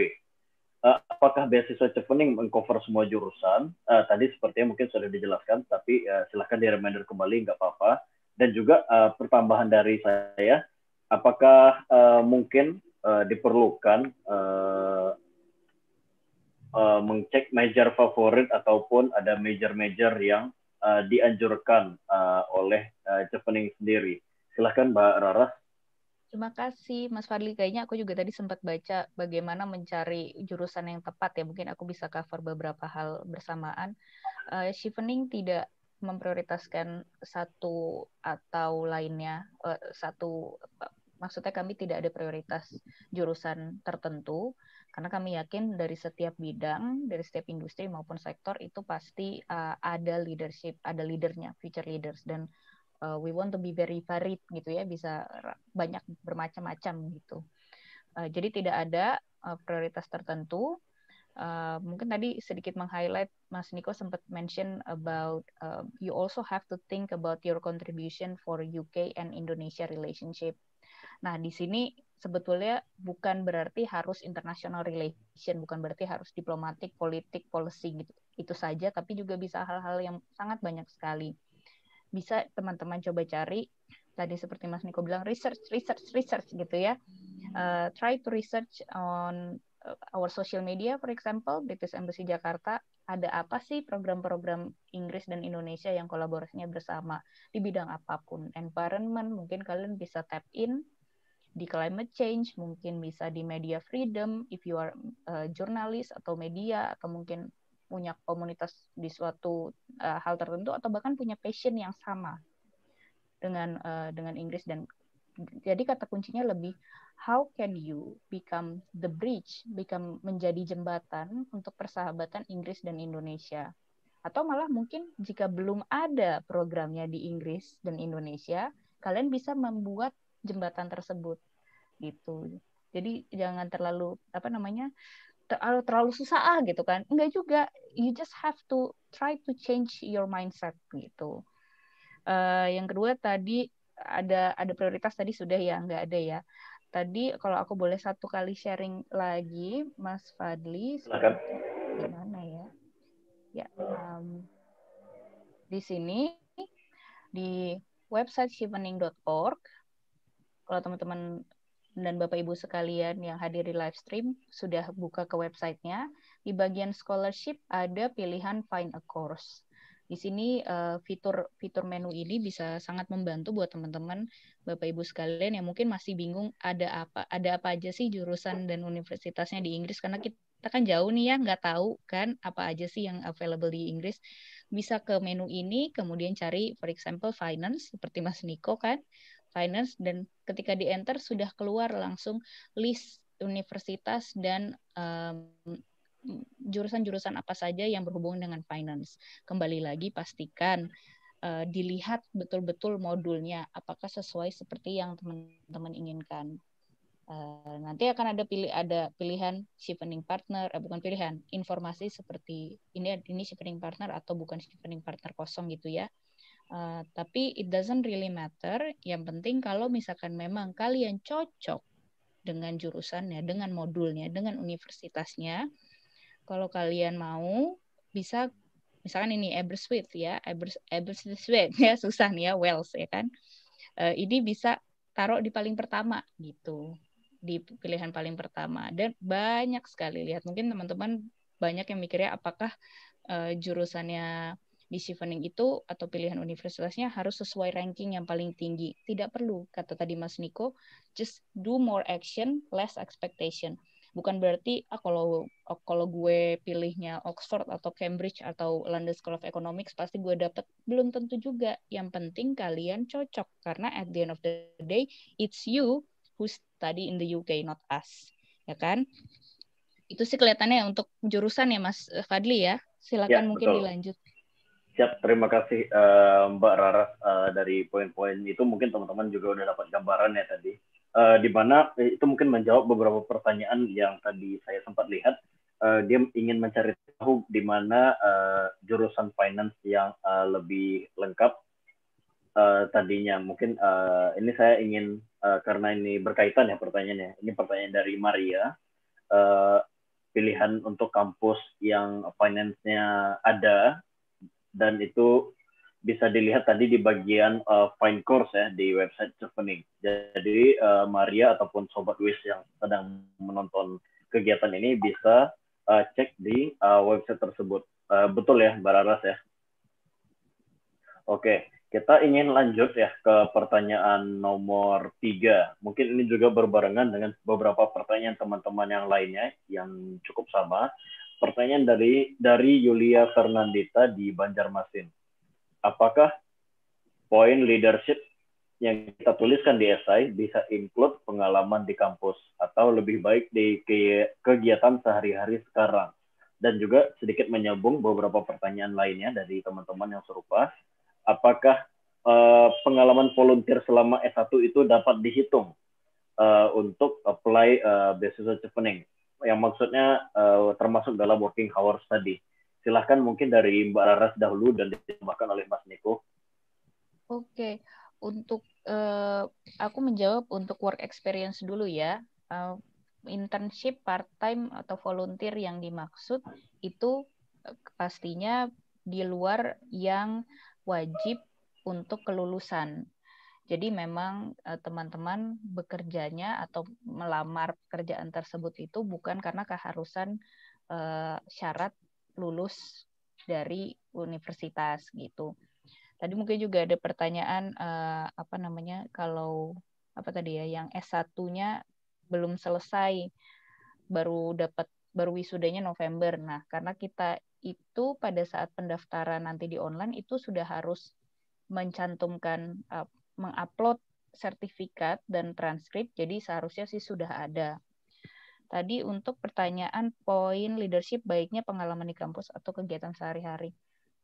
Uh, apakah beasiswa Chevening mengcover semua jurusan? Uh, tadi sepertinya mungkin sudah dijelaskan, tapi uh, silahkan di reminder kembali, nggak apa-apa. Dan juga uh, pertambahan dari saya, apakah uh, mungkin uh, diperlukan uh, eh, uh, mengecek major favorit ataupun ada major-major yang uh, dianjurkan uh, oleh uh, Jepening sendiri. Silahkan Mbak Rara. Terima kasih Mas Fadli. Kayaknya aku juga tadi sempat baca bagaimana mencari jurusan yang tepat ya. Mungkin aku bisa cover beberapa hal bersamaan. Uh, tidak memprioritaskan satu atau lainnya eh, satu maksudnya kami tidak ada prioritas jurusan tertentu karena kami yakin dari setiap bidang dari setiap industri maupun sektor itu pasti eh, ada leadership ada leadernya future leaders dan eh, we want to be very varied gitu ya bisa banyak bermacam-macam gitu jadi tidak ada prioritas tertentu mungkin tadi sedikit meng-highlight Mas Niko sempat mention about uh, you also have to think about your contribution for UK and Indonesia relationship. Nah, di sini sebetulnya bukan berarti harus international relation, bukan berarti harus diplomatik, politik, policy gitu. Itu saja, tapi juga bisa hal-hal yang sangat banyak sekali. Bisa teman-teman coba cari tadi seperti Mas Niko bilang research, research, research gitu ya. Uh, try to research on uh, our social media, for example, British Embassy Jakarta ada apa sih program-program Inggris dan Indonesia yang kolaborasinya bersama di bidang apapun. Environment, mungkin kalian bisa tap in di climate change, mungkin bisa di media freedom, if you are uh, eh, jurnalis atau media, atau mungkin punya komunitas di suatu uh, hal tertentu, atau bahkan punya passion yang sama dengan uh, dengan Inggris dan jadi kata kuncinya lebih how can you become the bridge, become menjadi jembatan untuk persahabatan Inggris dan Indonesia? Atau malah mungkin jika belum ada programnya di Inggris dan Indonesia, kalian bisa membuat jembatan tersebut gitu. Jadi jangan terlalu apa namanya terlalu terlalu susah ah gitu kan. Enggak juga, you just have to try to change your mindset gitu. Uh, yang kedua tadi ada ada prioritas tadi sudah ya nggak ada ya tadi kalau aku boleh satu kali sharing lagi Mas Fadli Silakan. gimana ya ya um, di sini di website shivening.org kalau teman-teman dan Bapak Ibu sekalian yang hadir di live stream sudah buka ke websitenya. Di bagian scholarship ada pilihan find a course. Di sini fitur eh, fitur fitur menu ini bisa sangat membantu buat teman-teman Bapak Ibu sekalian yang mungkin masih bingung ada apa ada apa aja sih jurusan dan universitasnya di Inggris karena kita kita kan jauh nih ya nggak tahu kan apa aja sih yang available di Inggris bisa ke menu ini kemudian cari for example finance seperti Mas Niko kan finance dan ketika di enter sudah keluar langsung list universitas dan um, jurusan-jurusan apa saja yang berhubungan dengan finance. Kembali lagi pastikan uh, dilihat betul-betul modulnya apakah sesuai seperti yang teman-teman inginkan. Uh, nanti akan ada pilih ada pilihan shipping partner eh, bukan pilihan informasi seperti ini ini shipping partner atau bukan shipping partner kosong gitu ya uh, tapi it doesn't really matter yang penting kalau misalkan memang kalian cocok dengan jurusannya dengan modulnya dengan universitasnya kalau kalian mau, bisa misalkan ini Aberystwyth ya, Abers, Aberystwyth ya susah nih ya Wells ya kan. Uh, ini bisa taruh di paling pertama gitu di pilihan paling pertama dan banyak sekali lihat mungkin teman-teman banyak yang mikirnya apakah uh, jurusannya di Chevening itu atau pilihan universitasnya harus sesuai ranking yang paling tinggi. Tidak perlu, kata tadi Mas Niko, just do more action, less expectation bukan berarti ah, kalau oh, kalau gue pilihnya Oxford atau Cambridge atau London School of Economics pasti gue dapet belum tentu juga yang penting kalian cocok karena at the end of the day it's you who study in the UK not us ya kan itu sih kelihatannya untuk jurusan ya Mas Fadli ya silakan ya, mungkin betul. dilanjut Siap, terima kasih uh, Mbak Rara uh, eh, dari poin-poin itu mungkin teman-teman juga udah dapat gambaran ya tadi uh, di mana eh, itu mungkin menjawab beberapa pertanyaan yang tadi saya sempat lihat. Uh, dia ingin mencari tahu di mana uh, jurusan finance yang uh, lebih lengkap uh, tadinya. Mungkin uh, ini saya ingin uh, karena ini berkaitan ya pertanyaannya. Ini pertanyaan dari Maria. Uh, pilihan untuk kampus yang finance-nya ada dan itu bisa dilihat tadi di bagian uh, eh, find course ya di website Chevening. Jadi uh, Maria ataupun sobat Wis yang sedang menonton kegiatan ini bisa uh, cek di uh, website tersebut. Uh, betul ya, Bararas ya. Oke, kita ingin lanjut ya ke pertanyaan nomor tiga. Mungkin ini juga berbarengan dengan beberapa pertanyaan teman-teman yang lainnya yang cukup sama. Pertanyaan dari dari Yulia Fernandita di Banjarmasin apakah poin leadership yang kita tuliskan di esai bisa include pengalaman di kampus atau lebih baik di kegiatan sehari-hari sekarang dan juga sedikit menyambung beberapa pertanyaan lainnya dari teman-teman yang serupa apakah uh, pengalaman volunteer selama S1 itu dapat dihitung uh, untuk apply uh, beasiswa chevening yang maksudnya uh, termasuk dalam working hours tadi silahkan mungkin dari Mbak Laras dahulu dan ditambahkan oleh Mas Niko. Oke, untuk uh, aku menjawab untuk work experience dulu ya. Uh, internship part time atau volunteer yang dimaksud itu eh, pastinya di luar yang wajib untuk kelulusan. Jadi memang teman-teman uh, bekerjanya atau melamar pekerjaan tersebut itu bukan karena keharusan uh, syarat lulus dari universitas gitu. Tadi mungkin juga ada pertanyaan uh, apa namanya kalau apa tadi ya yang S1-nya belum selesai baru dapat baru wisudanya November. Nah, karena kita itu pada saat pendaftaran nanti di online itu sudah harus mencantumkan uh, mengupload sertifikat dan transkrip. Jadi seharusnya sih sudah ada. Tadi untuk pertanyaan poin leadership baiknya pengalaman di kampus atau kegiatan sehari-hari.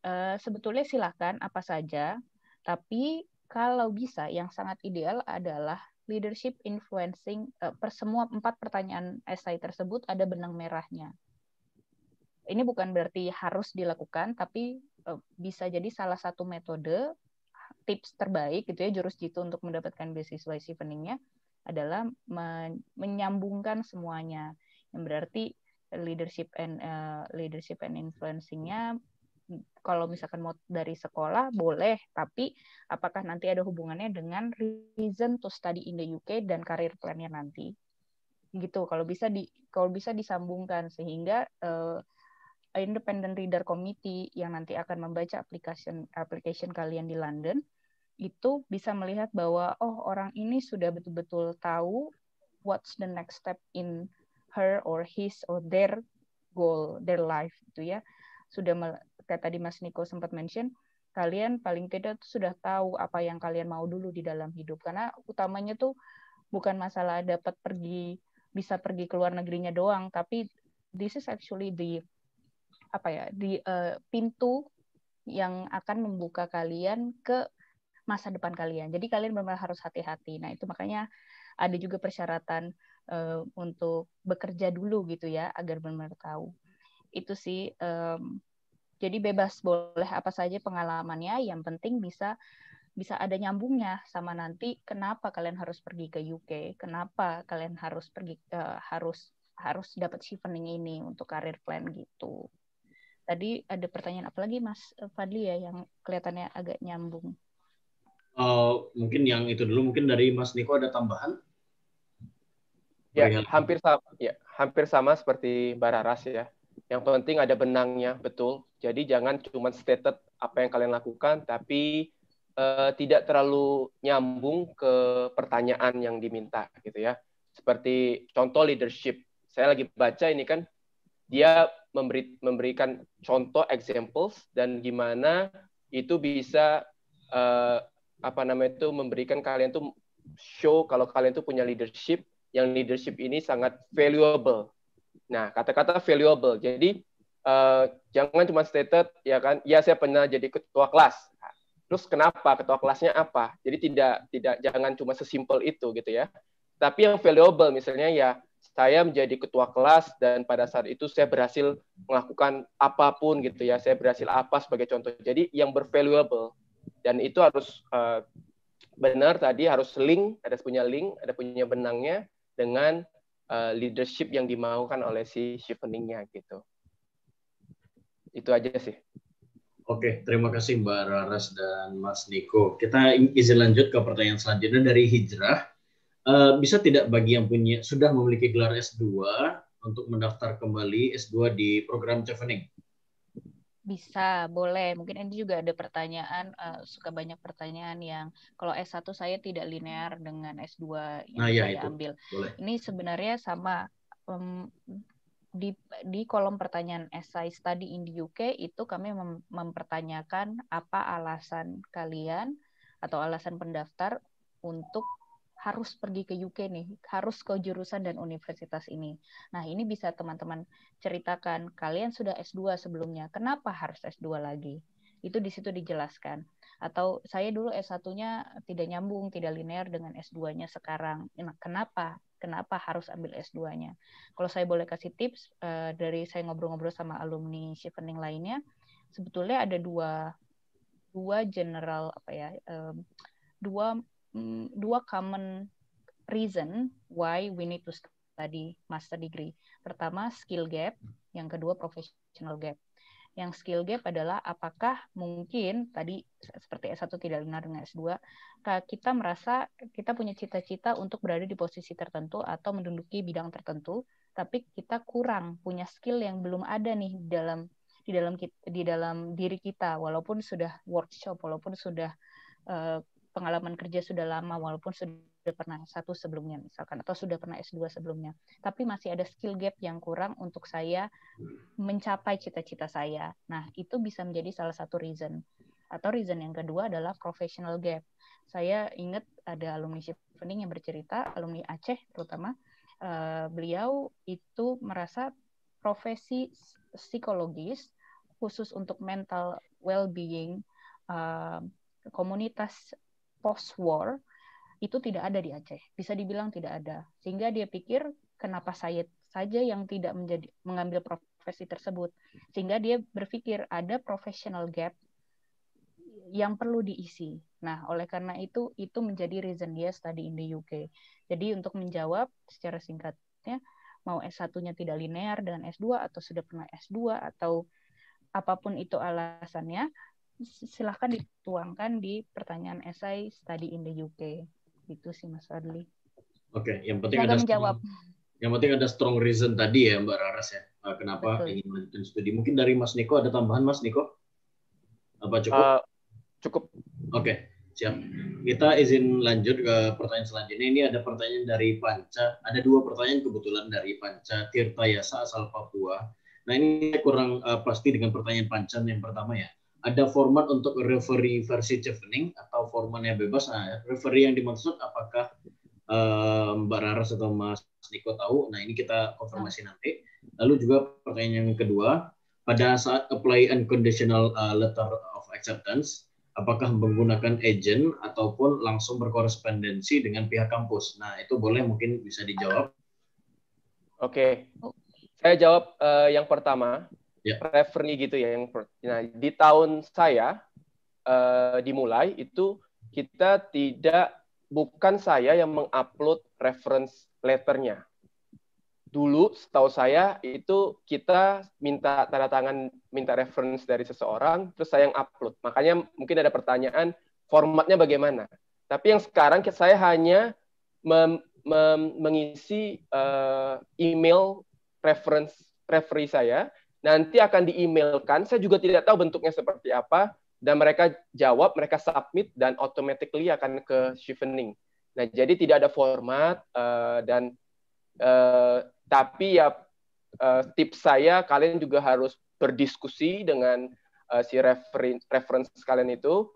Uh, sebetulnya silakan apa saja, tapi kalau bisa yang sangat ideal adalah leadership influencing uh, per semua empat pertanyaan esai tersebut ada benang merahnya. Ini bukan berarti harus dilakukan, tapi uh, bisa jadi salah satu metode tips terbaik gitu ya jurus jitu untuk mendapatkan beasiswa eveningnya adalah menyambungkan semuanya yang berarti leadership and uh, leadership and influencingnya kalau misalkan mau dari sekolah boleh tapi apakah nanti ada hubungannya dengan reason to study in the UK dan karir plannya nanti gitu kalau bisa di kalau bisa disambungkan sehingga uh, independent reader committee yang nanti akan membaca application application kalian di London itu bisa melihat bahwa oh orang ini sudah betul-betul tahu what's the next step in her or his or their goal, their life itu ya. Sudah kayak tadi Mas Niko sempat mention kalian paling tidak sudah tahu apa yang kalian mau dulu di dalam hidup karena utamanya tuh bukan masalah dapat pergi bisa pergi ke luar negerinya doang tapi this is actually the apa ya di uh, eh, pintu yang akan membuka kalian ke masa depan kalian. Jadi kalian benar harus hati-hati. Nah, itu makanya ada juga persyaratan uh, untuk bekerja dulu gitu ya agar benar-benar tahu. Itu sih um, jadi bebas boleh apa saja pengalamannya, yang penting bisa bisa ada nyambungnya sama nanti kenapa kalian harus pergi ke UK, kenapa kalian harus pergi uh, harus harus dapat shifting ini untuk karir plan gitu. Tadi ada pertanyaan apa lagi Mas Fadli ya yang kelihatannya agak nyambung. Uh, mungkin yang itu dulu mungkin dari Mas Niko ada tambahan? Ya, Bagaimana? hampir sama ya, hampir sama seperti Bararas ya. Yang penting ada benangnya, betul. Jadi jangan cuma stated apa yang kalian lakukan tapi uh, tidak terlalu nyambung ke pertanyaan yang diminta gitu ya. Seperti contoh leadership. Saya lagi baca ini kan dia memberi, memberikan contoh examples dan gimana itu bisa uh, apa namanya itu memberikan kalian tuh show kalau kalian tuh punya leadership yang leadership ini sangat valuable. Nah, kata-kata valuable. Jadi uh, jangan cuma stated ya kan, ya saya pernah jadi ketua kelas. Terus kenapa ketua kelasnya apa? Jadi tidak tidak jangan cuma sesimpel itu gitu ya. Tapi yang valuable misalnya ya saya menjadi ketua kelas dan pada saat itu saya berhasil melakukan apapun gitu ya. Saya berhasil apa sebagai contoh. Jadi yang bervaluable dan itu harus uh, benar tadi harus link ada punya link ada punya benangnya dengan uh, leadership yang dimaukan oleh si cheveningnya gitu itu aja sih Oke, terima kasih Mbak Raras dan Mas Niko. Kita izin lanjut ke pertanyaan selanjutnya dari Hijrah. Uh, bisa tidak bagi yang punya sudah memiliki gelar S2 untuk mendaftar kembali S2 di program Chevening? Bisa, boleh. Mungkin ini juga ada pertanyaan, uh, suka banyak pertanyaan yang kalau S1 saya tidak linear dengan S2 yang nah, iya, saya ya, itu. ambil. Boleh. Ini sebenarnya sama um, di di kolom pertanyaan esai study in the UK itu kami mem, mempertanyakan apa alasan kalian atau alasan pendaftar untuk harus pergi ke UK nih, harus ke jurusan dan universitas ini. Nah, ini bisa teman-teman ceritakan, kalian sudah S2 sebelumnya, kenapa harus S2 lagi? Itu di situ dijelaskan. Atau saya dulu S1-nya tidak nyambung, tidak linear dengan S2-nya sekarang. Nah, kenapa? Kenapa harus ambil S2-nya? Kalau saya boleh kasih tips uh, dari saya ngobrol-ngobrol sama alumni Chevening lainnya, sebetulnya ada dua dua general apa ya? Um, dua Mm, dua common reason why we need to study master degree. Pertama, skill gap. Yang kedua, professional gap. Yang skill gap adalah apakah mungkin tadi seperti S1 tidak benar dengan S2, kita merasa kita punya cita-cita untuk berada di posisi tertentu atau menduduki bidang tertentu, tapi kita kurang punya skill yang belum ada nih di dalam di dalam di dalam diri kita walaupun sudah workshop, walaupun sudah uh, pengalaman kerja sudah lama walaupun sudah pernah satu sebelumnya misalkan atau sudah pernah S2 sebelumnya tapi masih ada skill gap yang kurang untuk saya mencapai cita-cita saya nah itu bisa menjadi salah satu reason atau reason yang kedua adalah professional gap saya ingat ada alumni Shivening yang bercerita alumni Aceh terutama eh, beliau itu merasa profesi psikologis khusus untuk mental well-being eh, komunitas post war itu tidak ada di Aceh. Bisa dibilang tidak ada. Sehingga dia pikir kenapa saya saja yang tidak menjadi mengambil profesi tersebut. Sehingga dia berpikir ada professional gap yang perlu diisi. Nah, oleh karena itu itu menjadi reason dia study in the UK. Jadi untuk menjawab secara singkatnya mau S1-nya tidak linear dengan S2 atau sudah pernah S2 atau apapun itu alasannya, silahkan dituangkan di pertanyaan esai study in the UK. itu sih Mas Adli. Oke, okay, yang penting Jaga ada menjawab. Strong, yang penting ada strong reason tadi ya Mbak Raras ya. Eh, kenapa Betul. ingin melanjutkan studi? Mungkin dari Mas Niko ada tambahan Mas Niko? Apa cukup? Uh, cukup. Oke, okay, siap. Kita izin lanjut ke pertanyaan selanjutnya. Ini ada pertanyaan dari Panca. Ada dua pertanyaan kebetulan dari Panca Tirta Yasa asal Papua. Nah ini kurang uh, pasti dengan pertanyaan Panca yang pertama ya ada format untuk referee versi chevening atau formatnya bebas. Nah, referee yang dimaksud apakah uh, Mbak Rara atau Mas Niko tahu? Nah, ini kita konfirmasi nanti. Lalu juga pertanyaan yang kedua, pada saat apply unconditional uh, eh, letter of acceptance, apakah menggunakan agent ataupun langsung berkorespondensi dengan pihak kampus? Nah, itu boleh mungkin bisa dijawab. Oke. Okay. Saya jawab uh, yang pertama yeah. referee gitu ya. Yang nah di tahun saya uh, dimulai itu kita tidak bukan saya yang mengupload reference letternya. Dulu setahu saya itu kita minta tanda tangan, minta reference dari seseorang, terus saya yang upload. Makanya mungkin ada pertanyaan formatnya bagaimana. Tapi yang sekarang saya hanya mem, mem, mengisi uh, email reference referee saya nanti akan di-emailkan. Saya juga tidak tahu bentuknya seperti apa. Dan mereka jawab, mereka submit, dan automatically akan ke Chevening. Nah, jadi tidak ada format, uh, dan uh, tapi ya uh, eh, tips saya, kalian juga harus berdiskusi dengan uh, si reference kalian itu,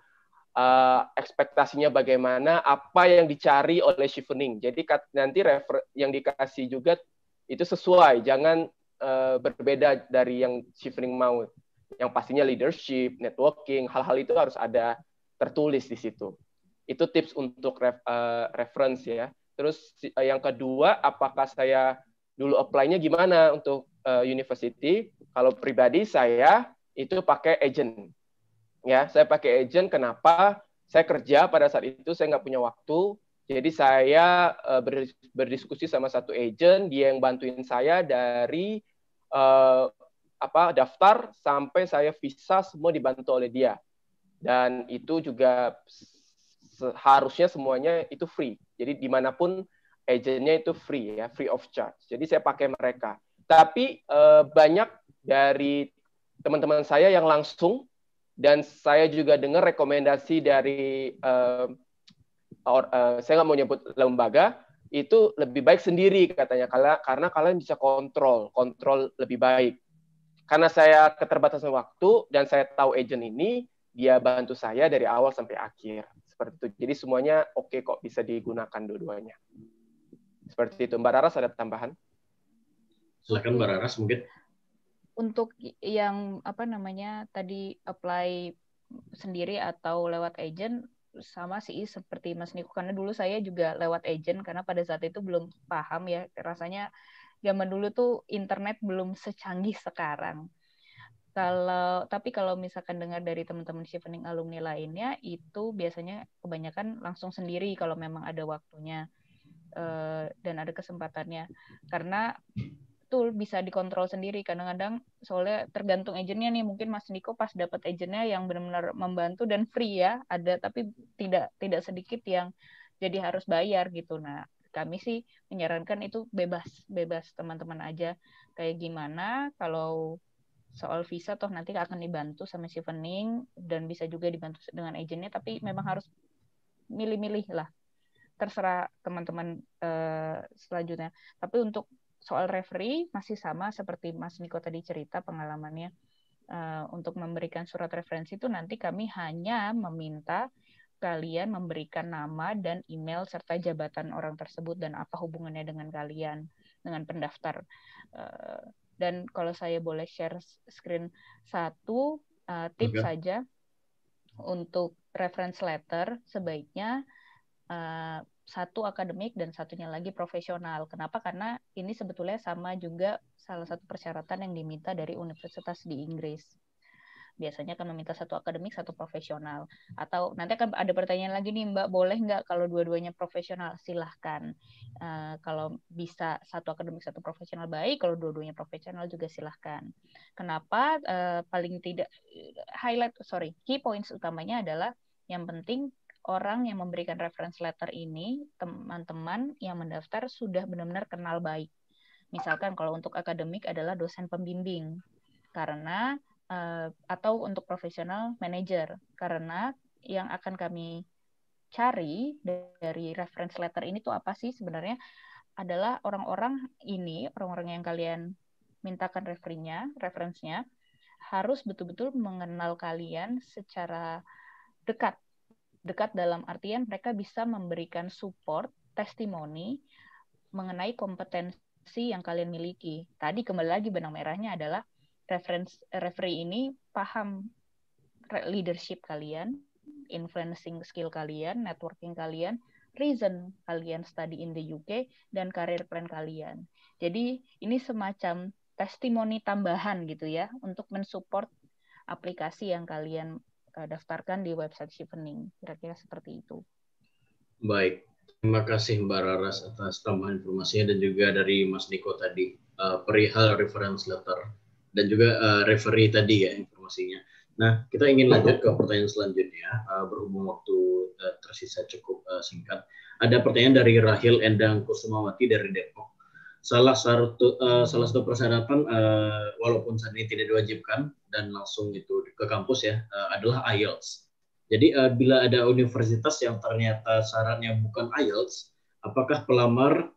uh, ekspektasinya bagaimana, apa yang dicari oleh Chevening. Jadi nanti refer yang dikasih juga itu sesuai, jangan Eh, berbeda dari yang shifting mau. Yang pastinya leadership, networking, hal-hal itu harus ada tertulis di situ. Itu tips untuk ref, uh, reference ya. Terus uh, yang kedua, apakah saya dulu apply-nya gimana untuk uh, university? Kalau pribadi saya itu pakai agent. Ya, saya pakai agent kenapa? Saya kerja pada saat itu saya nggak punya waktu, jadi saya uh, berdiskusi sama satu agent, dia yang bantuin saya dari uh, apa daftar sampai saya visa semua dibantu oleh dia. Dan itu juga seharusnya semuanya itu free. Jadi dimanapun agentnya itu free ya, free of charge. Jadi saya pakai mereka. Tapi uh, banyak dari teman-teman saya yang langsung dan saya juga dengar rekomendasi dari uh, or, uh, saya nggak mau nyebut lembaga itu lebih baik sendiri katanya karena karena kalian bisa kontrol kontrol lebih baik karena saya keterbatasan waktu dan saya tahu agent ini dia bantu saya dari awal sampai akhir seperti itu jadi semuanya oke okay kok bisa digunakan dua-duanya seperti itu mbak Raras ada tambahan silakan mbak Raras mungkin untuk yang apa namanya tadi apply sendiri atau lewat agent sama sih seperti Mas Niko karena dulu saya juga lewat agent karena pada saat itu belum paham ya rasanya zaman dulu tuh internet belum secanggih sekarang. Kalau tapi kalau misalkan dengar dari teman-teman chevening alumni lainnya itu biasanya kebanyakan langsung sendiri kalau memang ada waktunya eh, dan ada kesempatannya karena betul bisa dikontrol sendiri kadang-kadang soalnya tergantung agennya nih mungkin Mas Niko pas dapat agennya yang benar-benar membantu dan free ya ada tapi tidak tidak sedikit yang jadi harus bayar gitu nah kami sih menyarankan itu bebas bebas teman-teman aja kayak gimana kalau soal visa toh nanti akan dibantu sama si Fening dan bisa juga dibantu dengan agennya tapi memang harus milih-milih lah terserah teman-teman uh, selanjutnya. Tapi untuk soal referee masih sama seperti Mas Niko tadi cerita pengalamannya uh, untuk memberikan surat referensi itu nanti kami hanya meminta kalian memberikan nama dan email serta jabatan orang tersebut dan apa hubungannya dengan kalian dengan pendaftar. Eh, dan kalau saya boleh share screen satu eh, tips okay. saja untuk reference letter sebaiknya satu akademik dan satunya lagi profesional. Kenapa? Karena ini sebetulnya sama juga salah satu persyaratan yang diminta dari universitas di Inggris. Biasanya akan meminta satu akademik, satu profesional. Atau nanti akan ada pertanyaan lagi nih, Mbak, boleh nggak kalau dua-duanya profesional? Silahkan. Uh, kalau bisa satu akademik, satu profesional baik. Kalau dua-duanya profesional juga silahkan. Kenapa? Uh, paling tidak highlight, sorry, key points utamanya adalah yang penting orang yang memberikan reference letter ini, teman-teman yang mendaftar sudah benar-benar kenal baik. Misalkan kalau untuk akademik adalah dosen pembimbing, karena uh, atau untuk profesional manager, karena yang akan kami cari dari reference letter ini tuh apa sih sebenarnya adalah orang-orang ini, orang-orang yang kalian mintakan referenya, referensinya harus betul-betul mengenal kalian secara dekat Dekat dalam artian mereka bisa memberikan support, testimoni mengenai kompetensi yang kalian miliki. Tadi kembali lagi benang merahnya adalah reference referee ini paham leadership kalian, influencing skill kalian, networking kalian, reason kalian study in the UK dan career plan kalian. Jadi ini semacam testimoni tambahan gitu ya untuk mensupport aplikasi yang kalian Eh, daftarkan di website Chevening. Kira-kira seperti itu. Baik, terima kasih Mbak Raras atas tambahan informasinya dan juga dari Mas Niko tadi uh, perihal reference letter dan juga uh, referee tadi ya informasinya. Nah, kita ingin lanjut ke pertanyaan selanjutnya uh, berhubung waktu uh, tersisa cukup uh, singkat. Ada pertanyaan dari Rahil Endang Kusumawati dari Depok salah satu uh, salah satu persyaratan uh, walaupun saat ini tidak diwajibkan dan langsung itu ke kampus ya uh, adalah IELTS. Jadi uh, bila ada universitas yang ternyata sarannya bukan IELTS, apakah pelamar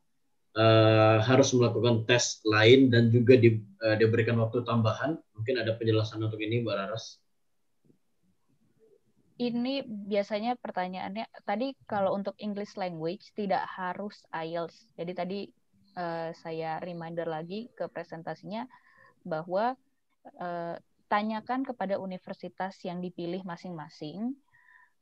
uh, harus melakukan tes lain dan juga di, uh, diberikan waktu tambahan? Mungkin ada penjelasan untuk ini, Mbak Raras? Ini biasanya pertanyaannya tadi kalau untuk English language tidak harus IELTS. Jadi tadi uh, saya reminder lagi ke presentasinya bahwa uh, tanyakan kepada universitas yang dipilih masing-masing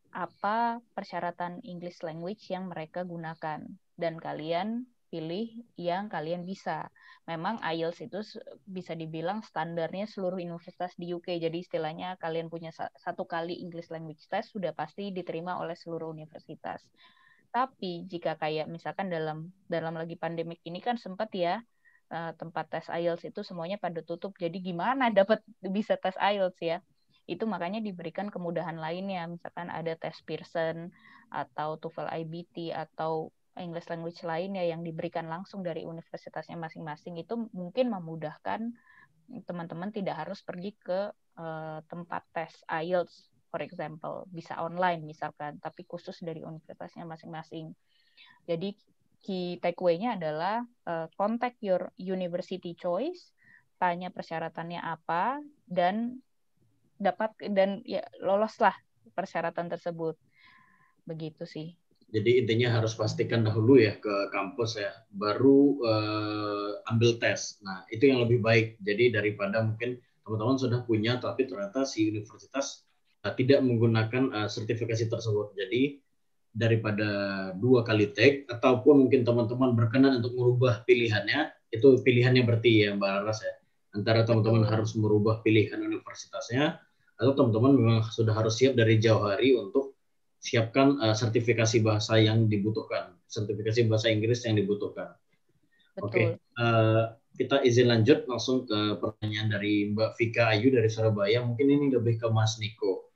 apa persyaratan English language yang mereka gunakan dan kalian pilih yang kalian bisa. Memang IELTS itu bisa dibilang standarnya seluruh universitas di UK. Jadi istilahnya kalian punya satu kali English language test sudah pasti diterima oleh seluruh universitas. Tapi jika kayak misalkan dalam dalam lagi pandemik ini kan sempat ya uh, tempat tes IELTS itu semuanya pada tutup. Jadi gimana dapat bisa tes IELTS ya? itu makanya diberikan kemudahan lainnya misalkan ada tes Pearson atau TOEFL IBT atau English language lainnya yang diberikan langsung dari universitasnya masing-masing itu mungkin memudahkan teman-teman tidak harus pergi ke uh, tempat tes IELTS for example bisa online misalkan tapi khusus dari universitasnya masing-masing jadi key takeaway-nya adalah uh, contact your university choice tanya persyaratannya apa dan dapat dan ya loloslah persyaratan tersebut begitu sih jadi intinya harus pastikan dahulu ya ke kampus ya, baru uh, ambil tes. Nah itu yang lebih baik. Jadi daripada mungkin teman-teman sudah punya tapi ternyata si universitas uh, tidak menggunakan uh, sertifikasi tersebut. Jadi daripada dua kali take ataupun mungkin teman-teman berkenan untuk merubah pilihannya itu pilihannya berarti ya Mbak Laras ya antara teman-teman harus merubah pilihan universitasnya atau teman-teman memang sudah harus siap dari jauh hari untuk siapkan uh, sertifikasi bahasa yang dibutuhkan sertifikasi bahasa Inggris yang dibutuhkan oke okay. uh, kita izin lanjut langsung ke pertanyaan dari Mbak Vika Ayu dari Surabaya mungkin ini lebih ke Mas Niko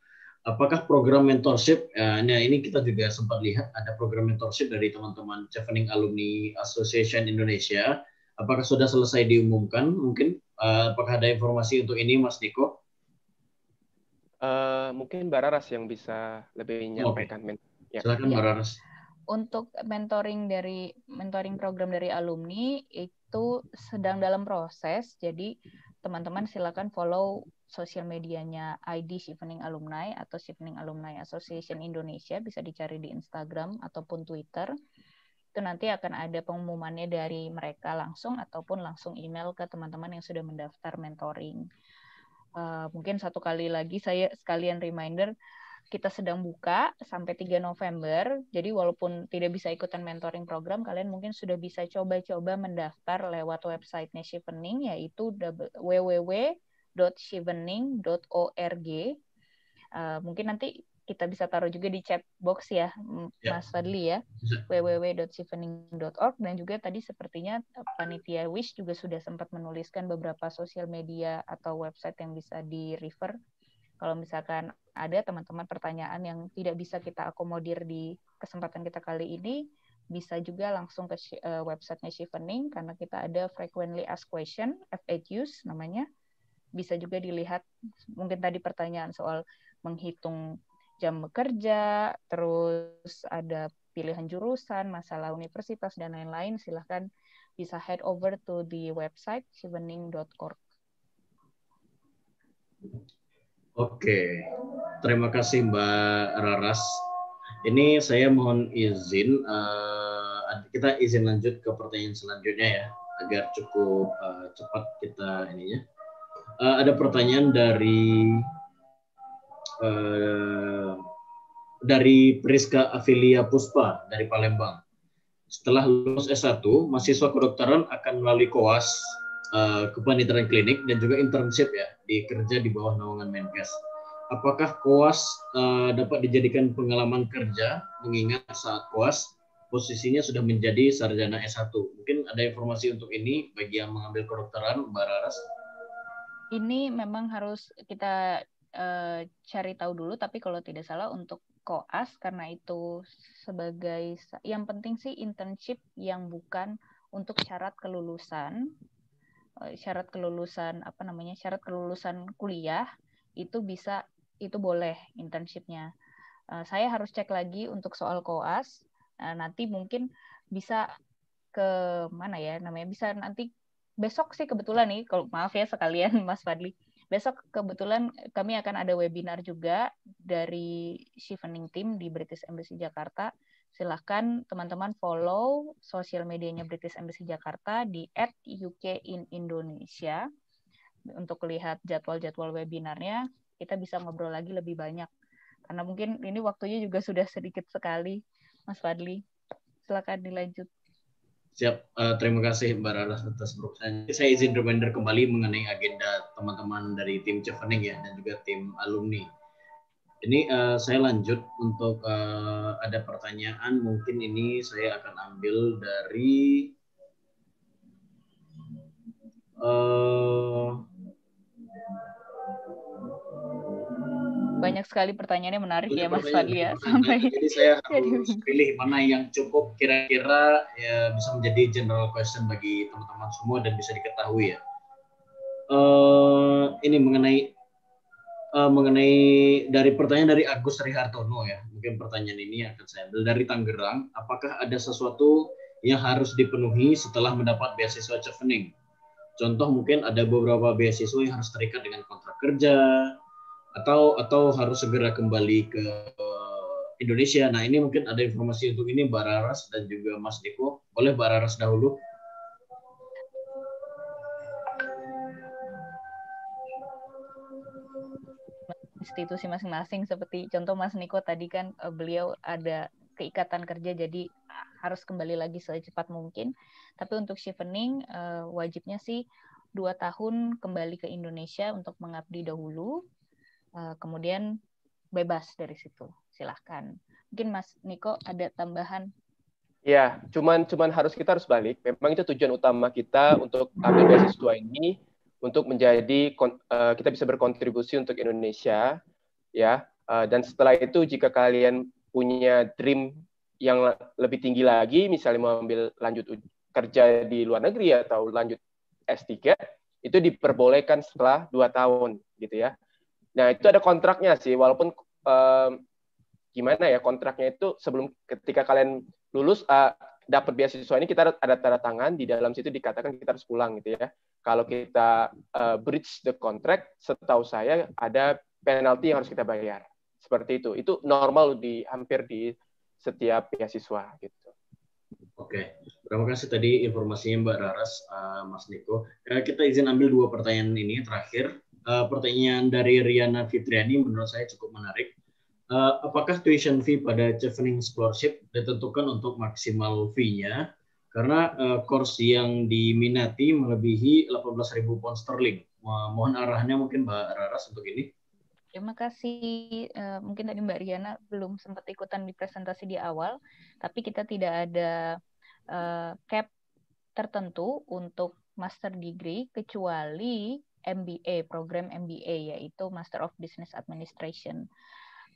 apakah program mentorship ya, ini kita juga sempat lihat ada program mentorship dari teman-teman Chevening Alumni Association Indonesia apakah sudah selesai diumumkan mungkin eh, apakah ada informasi untuk ini Mas Niko uh, mungkin Mbak Raras yang bisa lebih menyampaikan okay. ya. silakan Mbak iya. Raras untuk mentoring dari mentoring program dari alumni itu sedang dalam proses jadi teman-teman silakan follow sosial medianya ID Shivening Alumni atau Shivening Alumni Association Indonesia bisa dicari di Instagram ataupun Twitter. Itu nanti akan ada pengumumannya dari mereka langsung ataupun langsung email ke teman-teman yang sudah mendaftar mentoring. Uh, mungkin satu kali lagi saya sekalian reminder kita sedang buka sampai 3 November. Jadi walaupun tidak bisa ikutan mentoring program, kalian mungkin sudah bisa coba-coba mendaftar lewat website-nya Shivening, yaitu www www.shivening.org. Uh, eh, mungkin nanti kita bisa taruh juga di chat box ya, ya. Mas Fadli ya, www.shivening.org dan juga tadi sepertinya eh, panitia Wish juga sudah sempat menuliskan beberapa sosial media atau website yang bisa di refer kalau misalkan ada teman-teman pertanyaan yang tidak bisa kita akomodir di kesempatan kita kali ini, bisa juga langsung ke eh, websitenya Shivening karena kita ada frequently asked question FAQs namanya bisa juga dilihat mungkin tadi pertanyaan soal menghitung jam bekerja, terus ada pilihan jurusan, masalah universitas dan lain-lain, silahkan bisa head over to the website shivening.org. Oke, terima kasih Mbak Raras. Ini saya mohon izin, uh, kita izin lanjut ke pertanyaan selanjutnya ya, agar cukup uh, cepat kita ininya uh, ada pertanyaan dari uh, dari Priska Afilia Puspa dari Palembang. Setelah lulus S1, mahasiswa kedokteran akan melalui koas uh, eh, kepaniteraan klinik dan juga internship ya di kerja di bawah naungan Menkes. Apakah koas uh, dapat dijadikan pengalaman kerja mengingat saat koas posisinya sudah menjadi sarjana S1? Mungkin ada informasi untuk ini bagi yang mengambil kedokteran, Mbak Raras ini memang harus kita uh, cari tahu dulu tapi kalau tidak salah untuk koas karena itu sebagai yang penting sih internship yang bukan untuk syarat kelulusan eh, syarat kelulusan apa namanya syarat kelulusan kuliah itu bisa itu boleh internshipnya uh, saya harus cek lagi untuk soal koas uh, nanti mungkin bisa ke mana ya namanya bisa nanti besok sih kebetulan nih kalau maaf ya sekalian Mas Fadli besok kebetulan kami akan ada webinar juga dari Shivening Team di British Embassy Jakarta silahkan teman-teman follow sosial medianya British Embassy Jakarta di @UK_in_indonesia untuk lihat jadwal-jadwal webinarnya kita bisa ngobrol lagi lebih banyak karena mungkin ini waktunya juga sudah sedikit sekali Mas Fadli silakan dilanjut Siap, uh, terima kasih Mbak Ralas atas perusahaan Saya izin reminder kembali mengenai agenda teman-teman dari tim Chevening ya dan juga tim alumni. Ini uh, saya lanjut untuk uh, ada pertanyaan mungkin ini saya akan ambil dari uh, banyak sekali pertanyaannya menarik banyak ya Mas Fadli ya sampai jadi saya harus pilih mana yang cukup kira-kira ya, bisa menjadi general question bagi teman-teman semua dan bisa diketahui ya uh, ini mengenai uh, mengenai dari pertanyaan dari Agus Rihartono ya mungkin pertanyaan ini akan saya ambil dari Tangerang apakah ada sesuatu yang harus dipenuhi setelah mendapat beasiswa chevening Contoh mungkin ada beberapa beasiswa yang harus terikat dengan kontrak kerja, atau atau harus segera kembali ke eh, Indonesia. Nah ini mungkin ada informasi untuk ini Bararas dan juga Mas Deko. Oleh Bararas dahulu? institusi masing-masing seperti contoh Mas Niko tadi kan eh, beliau ada keikatan kerja jadi harus kembali lagi secepat mungkin. Tapi untuk Shivening eh, wajibnya sih dua tahun kembali ke Indonesia untuk mengabdi dahulu Eh, kemudian bebas dari situ. Silahkan. Mungkin Mas Niko ada tambahan Ya, cuman cuman harus kita harus balik. Memang itu tujuan utama kita untuk ambil beasiswa ini untuk menjadi eh, kita bisa berkontribusi untuk Indonesia, ya. Eh, dan setelah itu jika kalian punya dream yang lebih tinggi lagi, misalnya mau ambil lanjut kerja di luar negeri atau lanjut S3, itu diperbolehkan setelah dua tahun, gitu ya. Nah, itu ada kontraknya sih, walaupun eh, gimana ya kontraknya itu sebelum ketika kalian lulus eh, dapat beasiswa ini kita ada tanda tangan di dalam situ dikatakan kita harus pulang gitu ya. Kalau kita eh, breach the contract, setahu saya ada penalti yang harus kita bayar. Seperti itu. Itu normal di hampir di setiap beasiswa gitu. Oke, terima kasih tadi informasinya Mbak Raras, uh, Mas Niko. Uh, kita izin ambil dua pertanyaan ini terakhir uh, pertanyaan dari Riana Fitriani menurut saya cukup menarik. Uh, apakah tuition fee pada Chevening Scholarship ditentukan untuk maksimal fee-nya? Karena uh, course yang diminati melebihi 18.000 pound sterling. mohon arahnya mungkin Mbak Raras untuk ini. Terima kasih. Uh, mungkin tadi Mbak Riana belum sempat ikutan di presentasi di awal, tapi kita tidak ada uh, cap tertentu untuk master degree kecuali MBA, program MBA yaitu Master of Business Administration.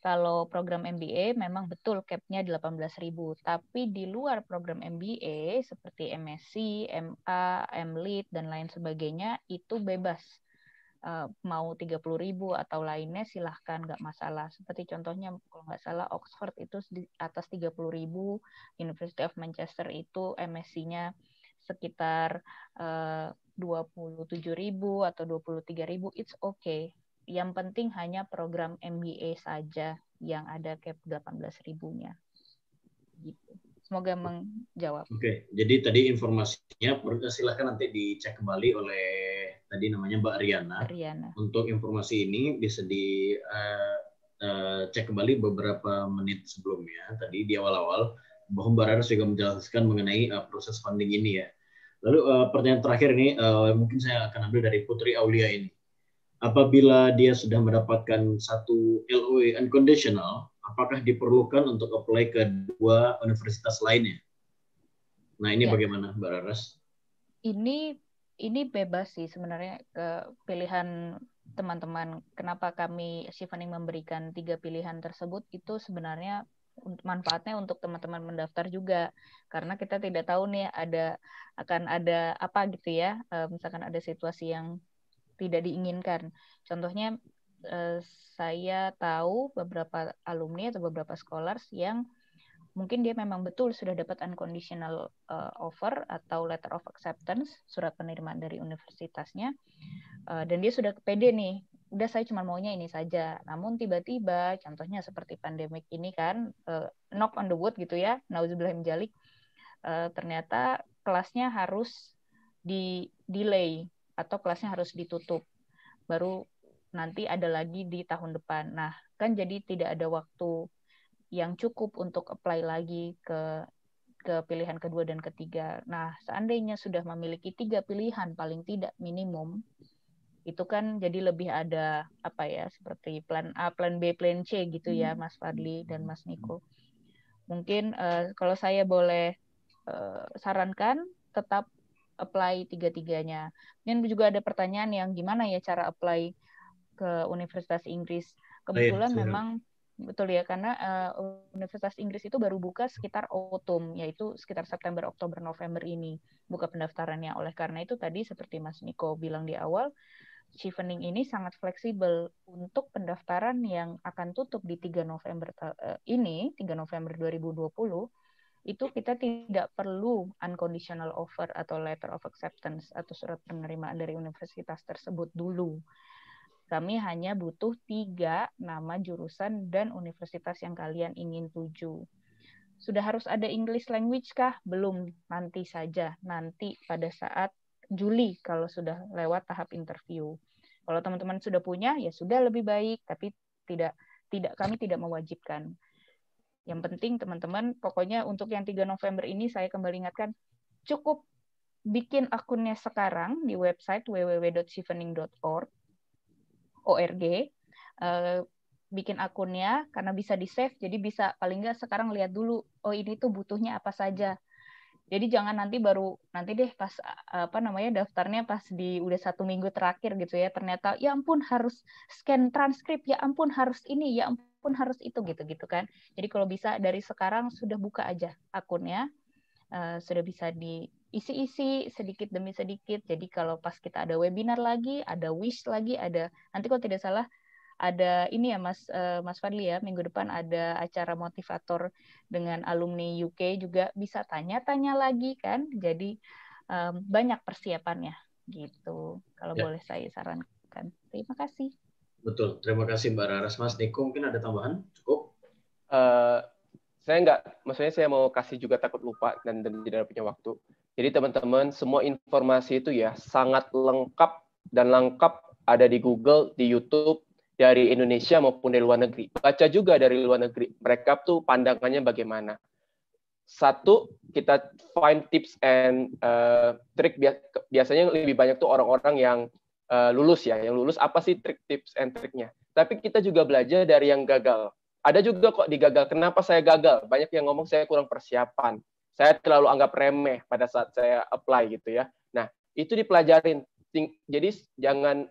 Kalau program MBA memang betul capnya 18.000, tapi di luar program MBA seperti MSc, MA, MLit dan lain sebagainya itu bebas. Eh, mau 30.000 atau lainnya silahkan nggak masalah. Seperti contohnya kalau nggak salah Oxford itu di atas 30.000, University of Manchester itu MSc-nya sekitar eh, tujuh ribu atau tiga ribu, it's okay. Yang penting hanya program MBA saja yang ada cap belas ribunya. Gitu. Semoga menjawab. Oke, jadi tadi informasinya silahkan nanti dicek kembali oleh tadi namanya Mbak Riana. Riana. Untuk informasi ini bisa di uh, uh, cek kembali beberapa menit sebelumnya tadi di awal-awal bahwa Mbak Riana juga menjelaskan mengenai uh, proses funding ini ya Lalu uh, pertanyaan terakhir ini uh, mungkin saya akan ambil dari Putri Aulia ini. Apabila dia sudah mendapatkan satu LOE unconditional, apakah diperlukan untuk apply ke dua universitas lainnya? Nah ini ya. bagaimana Mbak Raras? Ini ini bebas sih sebenarnya ke pilihan teman-teman. Kenapa kami Shivaning memberikan tiga pilihan tersebut itu sebenarnya manfaatnya untuk teman-teman mendaftar juga karena kita tidak tahu nih ada akan ada apa gitu ya eh, misalkan ada situasi yang tidak diinginkan contohnya eh, saya tahu beberapa alumni atau beberapa scholars yang mungkin dia memang betul sudah dapat unconditional eh, offer atau letter of acceptance surat penerimaan dari universitasnya dan dia sudah pede nih udah saya cuma maunya ini saja. Namun tiba-tiba contohnya seperti pandemik ini kan uh, knock on the wood gitu ya, nauzubillahim menjalik uh, eh, ternyata kelasnya harus di delay atau kelasnya harus ditutup. Baru nanti ada lagi di tahun depan. Nah, kan jadi tidak ada waktu yang cukup untuk apply lagi ke ke pilihan kedua dan ketiga. Nah, seandainya sudah memiliki tiga pilihan paling tidak minimum, itu kan jadi lebih ada apa ya seperti plan A, plan B, plan C gitu ya Mas Fadli dan Mas Niko. Mungkin uh, kalau saya boleh uh, sarankan tetap apply tiga-tiganya. Dan juga ada pertanyaan yang gimana ya cara apply ke Universitas Inggris. Kebetulan oh, memang betul ya karena uh, Universitas Inggris itu baru buka sekitar autumn yaitu sekitar September Oktober November ini buka pendaftarannya oleh karena itu tadi seperti Mas Niko bilang di awal chevening ini sangat fleksibel untuk pendaftaran yang akan tutup di 3 November eh, ini, 3 November 2020, itu kita tidak perlu unconditional offer atau letter of acceptance atau surat penerimaan dari universitas tersebut dulu. Kami hanya butuh tiga nama jurusan dan universitas yang kalian ingin tuju. Sudah harus ada English language kah? Belum, nanti saja. Nanti pada saat Juli kalau sudah lewat tahap interview. Kalau teman-teman sudah punya ya sudah lebih baik, tapi tidak tidak kami tidak mewajibkan. Yang penting teman-teman pokoknya untuk yang 3 November ini saya kembali ingatkan cukup bikin akunnya sekarang di website www.sevening.org org eh, bikin akunnya karena bisa di save jadi bisa paling nggak sekarang lihat dulu oh ini tuh butuhnya apa saja jadi jangan nanti baru nanti deh pas apa namanya daftarnya pas di udah satu minggu terakhir gitu ya ternyata ya ampun harus scan transkrip ya ampun harus ini ya ampun harus itu gitu gitu kan. Jadi kalau bisa dari sekarang sudah buka aja akunnya uh, sudah bisa diisi-isi sedikit demi sedikit. Jadi kalau pas kita ada webinar lagi, ada wish lagi, ada nanti kalau tidak salah ada ini ya Mas uh, Mas Fadli ya minggu depan ada acara motivator dengan alumni UK juga bisa tanya-tanya lagi kan jadi um, banyak persiapannya gitu kalau ya. boleh saya sarankan terima kasih betul terima kasih Mbak Raras Mas Niko mungkin ada tambahan cukup uh, saya enggak maksudnya saya mau kasih juga takut lupa dan tidak punya waktu jadi teman-teman semua informasi itu ya sangat lengkap dan lengkap ada di Google, di YouTube, dari Indonesia maupun dari luar negeri. Baca juga dari luar negeri, mereka tuh pandangannya bagaimana. Satu, kita find tips and uh, eh, trick. biasanya lebih banyak tuh orang-orang yang uh, lulus ya, yang lulus apa sih trik tips and triknya. Tapi kita juga belajar dari yang gagal. Ada juga kok digagal. Kenapa saya gagal? Banyak yang ngomong saya kurang persiapan. Saya terlalu anggap remeh pada saat saya apply gitu ya. Nah, itu dipelajarin. Jadi jangan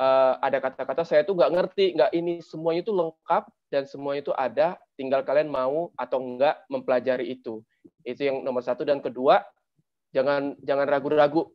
uh, ada kata-kata saya tuh nggak ngerti, nggak ini semuanya itu lengkap dan semuanya itu ada. Tinggal kalian mau atau enggak mempelajari itu. Itu yang nomor satu dan kedua jangan jangan ragu-ragu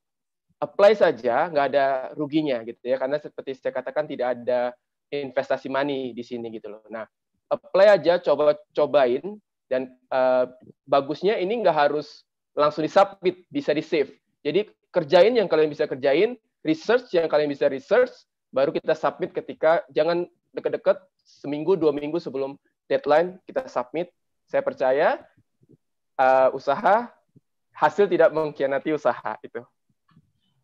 apply saja nggak ada ruginya gitu ya karena seperti saya katakan tidak ada investasi money di sini gitu loh. Nah apply aja coba cobain dan uh, bagusnya ini nggak harus langsung disubmit bisa di save. Jadi kerjain yang kalian bisa kerjain research yang kalian bisa research, baru kita submit ketika jangan deket-deket seminggu dua minggu sebelum deadline kita submit. Saya percaya uh, usaha hasil tidak mengkhianati usaha itu.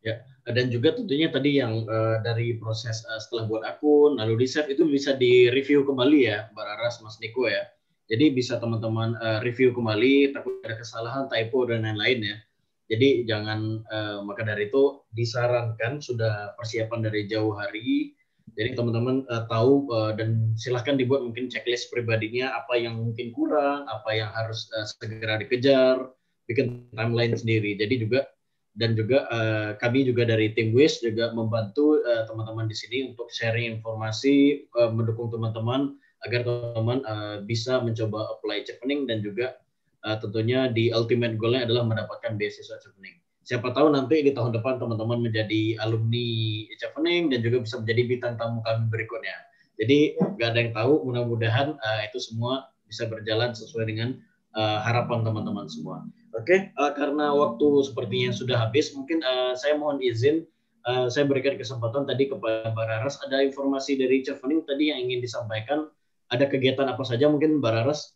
Ya, dan juga tentunya tadi yang uh, dari proses uh, setelah buat akun lalu riset itu bisa di review kembali ya, Mbak Aras Mas Niko ya. Jadi bisa teman-teman uh, review kembali, takut ada kesalahan, typo dan lain-lain ya. Jadi jangan uh, maka dari itu disarankan sudah persiapan dari jauh hari. Jadi teman-teman uh, tahu uh, dan silahkan dibuat mungkin checklist pribadinya apa yang mungkin kurang, apa yang harus uh, segera dikejar, bikin timeline sendiri. Jadi juga dan juga uh, kami juga dari tim WIS juga membantu teman teman-teman di sini untuk sharing informasi, uh, mendukung teman-teman agar teman-teman uh, bisa mencoba apply chevening dan juga uh, tentunya di ultimate goalnya adalah mendapatkan beasiswa Chevening. Siapa tahu nanti di tahun depan teman-teman menjadi alumni Chevening dan juga bisa menjadi bintang tamu kami berikutnya. Jadi nggak ada yang tahu, mudah-mudahan uh, itu semua bisa berjalan sesuai dengan uh, harapan teman-teman semua. Oke, okay? uh, karena waktu sepertinya sudah habis, mungkin uh, saya mohon izin uh, saya berikan kesempatan tadi kepada Mbak Raras. Ada informasi dari Chevening tadi yang ingin disampaikan. Ada kegiatan apa saja mungkin Mbak Raras?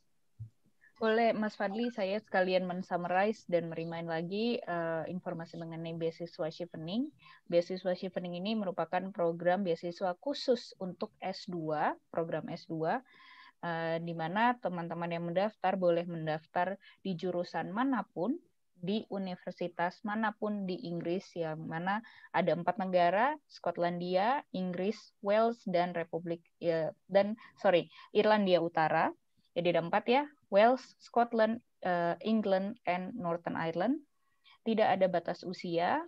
Boleh, Mas Fadli, saya sekalian mensummarize dan merimain lagi uh, informasi mengenai beasiswa Chevening. Beasiswa Chevening ini merupakan program beasiswa khusus untuk S2, program S2, uh, eh, di mana teman-teman yang mendaftar boleh mendaftar di jurusan manapun, di universitas manapun di Inggris, yang mana ada empat negara, Skotlandia, Inggris, Wales, dan Republik, ya, dan sorry, Irlandia Utara, jadi ya, ada empat ya, Wales, Scotland, eh, England, and Northern Ireland. Tidak ada batas usia,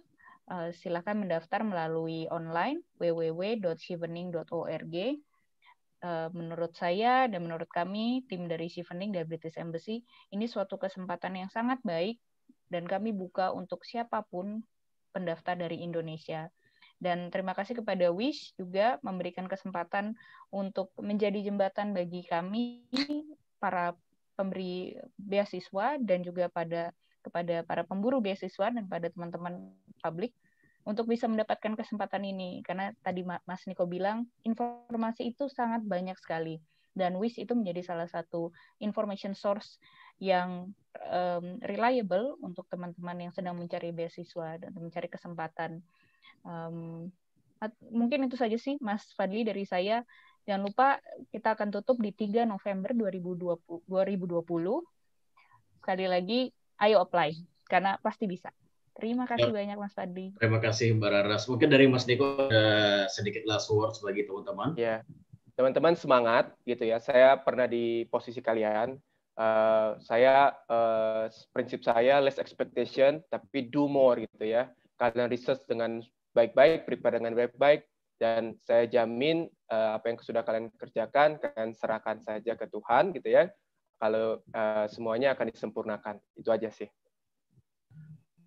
eh, silakan mendaftar melalui online www.chevening.org. Eh, menurut saya dan menurut kami, tim dari Chevening dan British Embassy, ini suatu kesempatan yang sangat baik dan kami buka untuk siapapun pendaftar dari Indonesia. Dan terima kasih kepada Wish juga memberikan kesempatan untuk menjadi jembatan bagi kami para pemberi beasiswa dan juga pada kepada para pemburu beasiswa dan pada teman-teman publik untuk bisa mendapatkan kesempatan ini karena tadi Mas Niko bilang informasi itu sangat banyak sekali dan WIS itu menjadi salah satu information source yang um, reliable untuk teman-teman yang sedang mencari beasiswa dan mencari kesempatan Um, mungkin itu saja sih Mas Fadli dari saya. Jangan lupa kita akan tutup di 3 November 2020. 2020. Sekali lagi, ayo apply karena pasti bisa. Terima kasih ya. banyak Mas Fadli. Terima kasih Mbak Raras. Mungkin dari Mas Niko ada sedikit last words bagi teman-teman. Ya, teman-teman semangat gitu ya. Saya pernah di posisi kalian. Uh, saya uh, prinsip saya less expectation tapi do more gitu ya kalian research dengan baik-baik, prepare dengan baik-baik, dan saya jamin uh, apa yang sudah kalian kerjakan, kalian serahkan saja ke Tuhan gitu ya. Kalau uh, semuanya akan disempurnakan. Itu aja sih.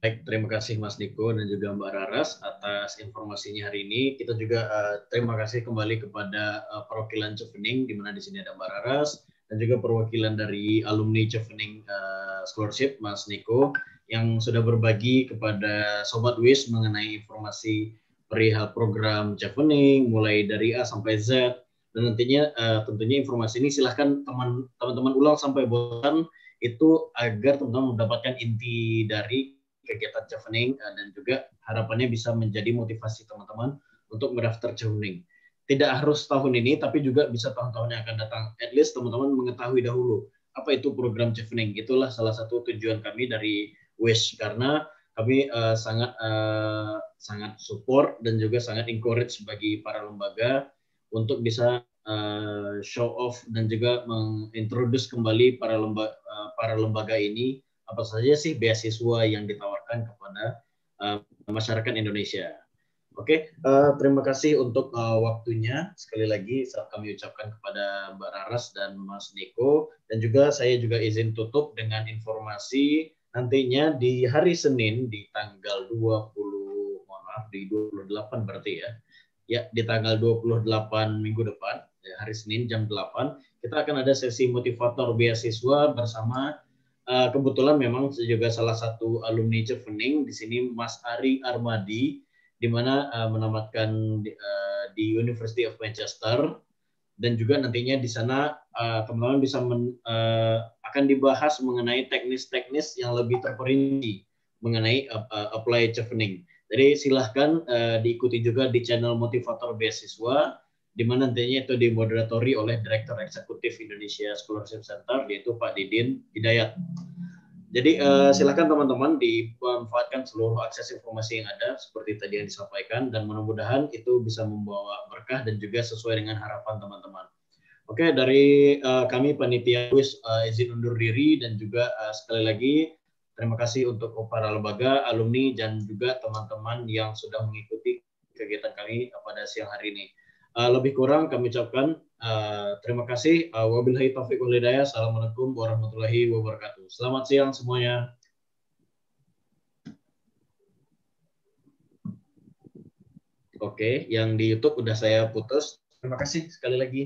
Baik, terima kasih Mas Niko dan juga Mbak Raras atas informasinya hari ini. Kita juga uh, terima kasih kembali kepada uh, perwakilan Chevening, di mana di sini ada Mbak Raras, dan juga perwakilan dari alumni Chevening uh, Scholarship, Mas Niko yang sudah berbagi kepada Sobat Wis mengenai informasi perihal program Chevening, mulai dari A sampai Z, dan nantinya uh, tentunya informasi ini silahkan teman, teman ulang sampai bosan itu agar teman-teman mendapatkan inti dari kegiatan Chevening uh, eh, dan juga harapannya bisa menjadi motivasi teman-teman untuk mendaftar Chevening tidak harus tahun ini, tapi juga bisa tahun-tahun yang akan datang. At least teman-teman mengetahui dahulu apa itu program Chevening. Itulah salah satu tujuan kami dari wish karena kami uh, sangat uh, sangat support dan juga sangat encourage bagi para lembaga untuk bisa uh, show off dan juga mengintroduce kembali para lembaga uh, para lembaga ini apa saja sih beasiswa yang ditawarkan kepada uh, masyarakat Indonesia. Oke, okay, uh, terima kasih untuk uh, waktunya. Sekali lagi kami ucapkan kepada Mbak Raras dan Mas Niko dan juga saya juga izin tutup dengan informasi nantinya di hari Senin di tanggal 20 maaf di 28 berarti ya. Ya, di tanggal 28 minggu depan ya, hari Senin jam 8 kita akan ada sesi motivator beasiswa bersama uh, kebetulan memang juga salah satu alumni Cevening di sini Mas Ari Armadi di mana uh, menamatkan uh, di University of Manchester dan juga nantinya di sana teman-teman eh, uh, bisa men, uh, akan dibahas mengenai teknis-teknis yang lebih terperinci mengenai uh, apply chevening. Jadi silahkan uh, diikuti juga di channel Motivator Beasiswa, di mana nantinya itu dimoderatori oleh Direktur Eksekutif Indonesia Scholarship Center, yaitu Pak Didin Hidayat. Jadi uh, silakan teman-teman dimanfaatkan seluruh akses informasi yang ada seperti tadi yang disampaikan dan mudah-mudahan itu bisa membawa berkah dan juga sesuai dengan harapan teman-teman. Oke, dari uh, kami panitia WIS uh, izin undur diri dan juga uh, sekali lagi terima kasih untuk para lembaga, alumni dan juga teman-teman yang sudah mengikuti kegiatan kami pada siang hari ini. Uh, lebih kurang kami ucapkan uh, terima kasih. Uh, wabillahi taufiq wal hidayah. Assalamualaikum warahmatullahi wabarakatuh. Selamat siang semuanya. Oke, okay, yang di YouTube udah saya putus. Terima kasih sekali lagi.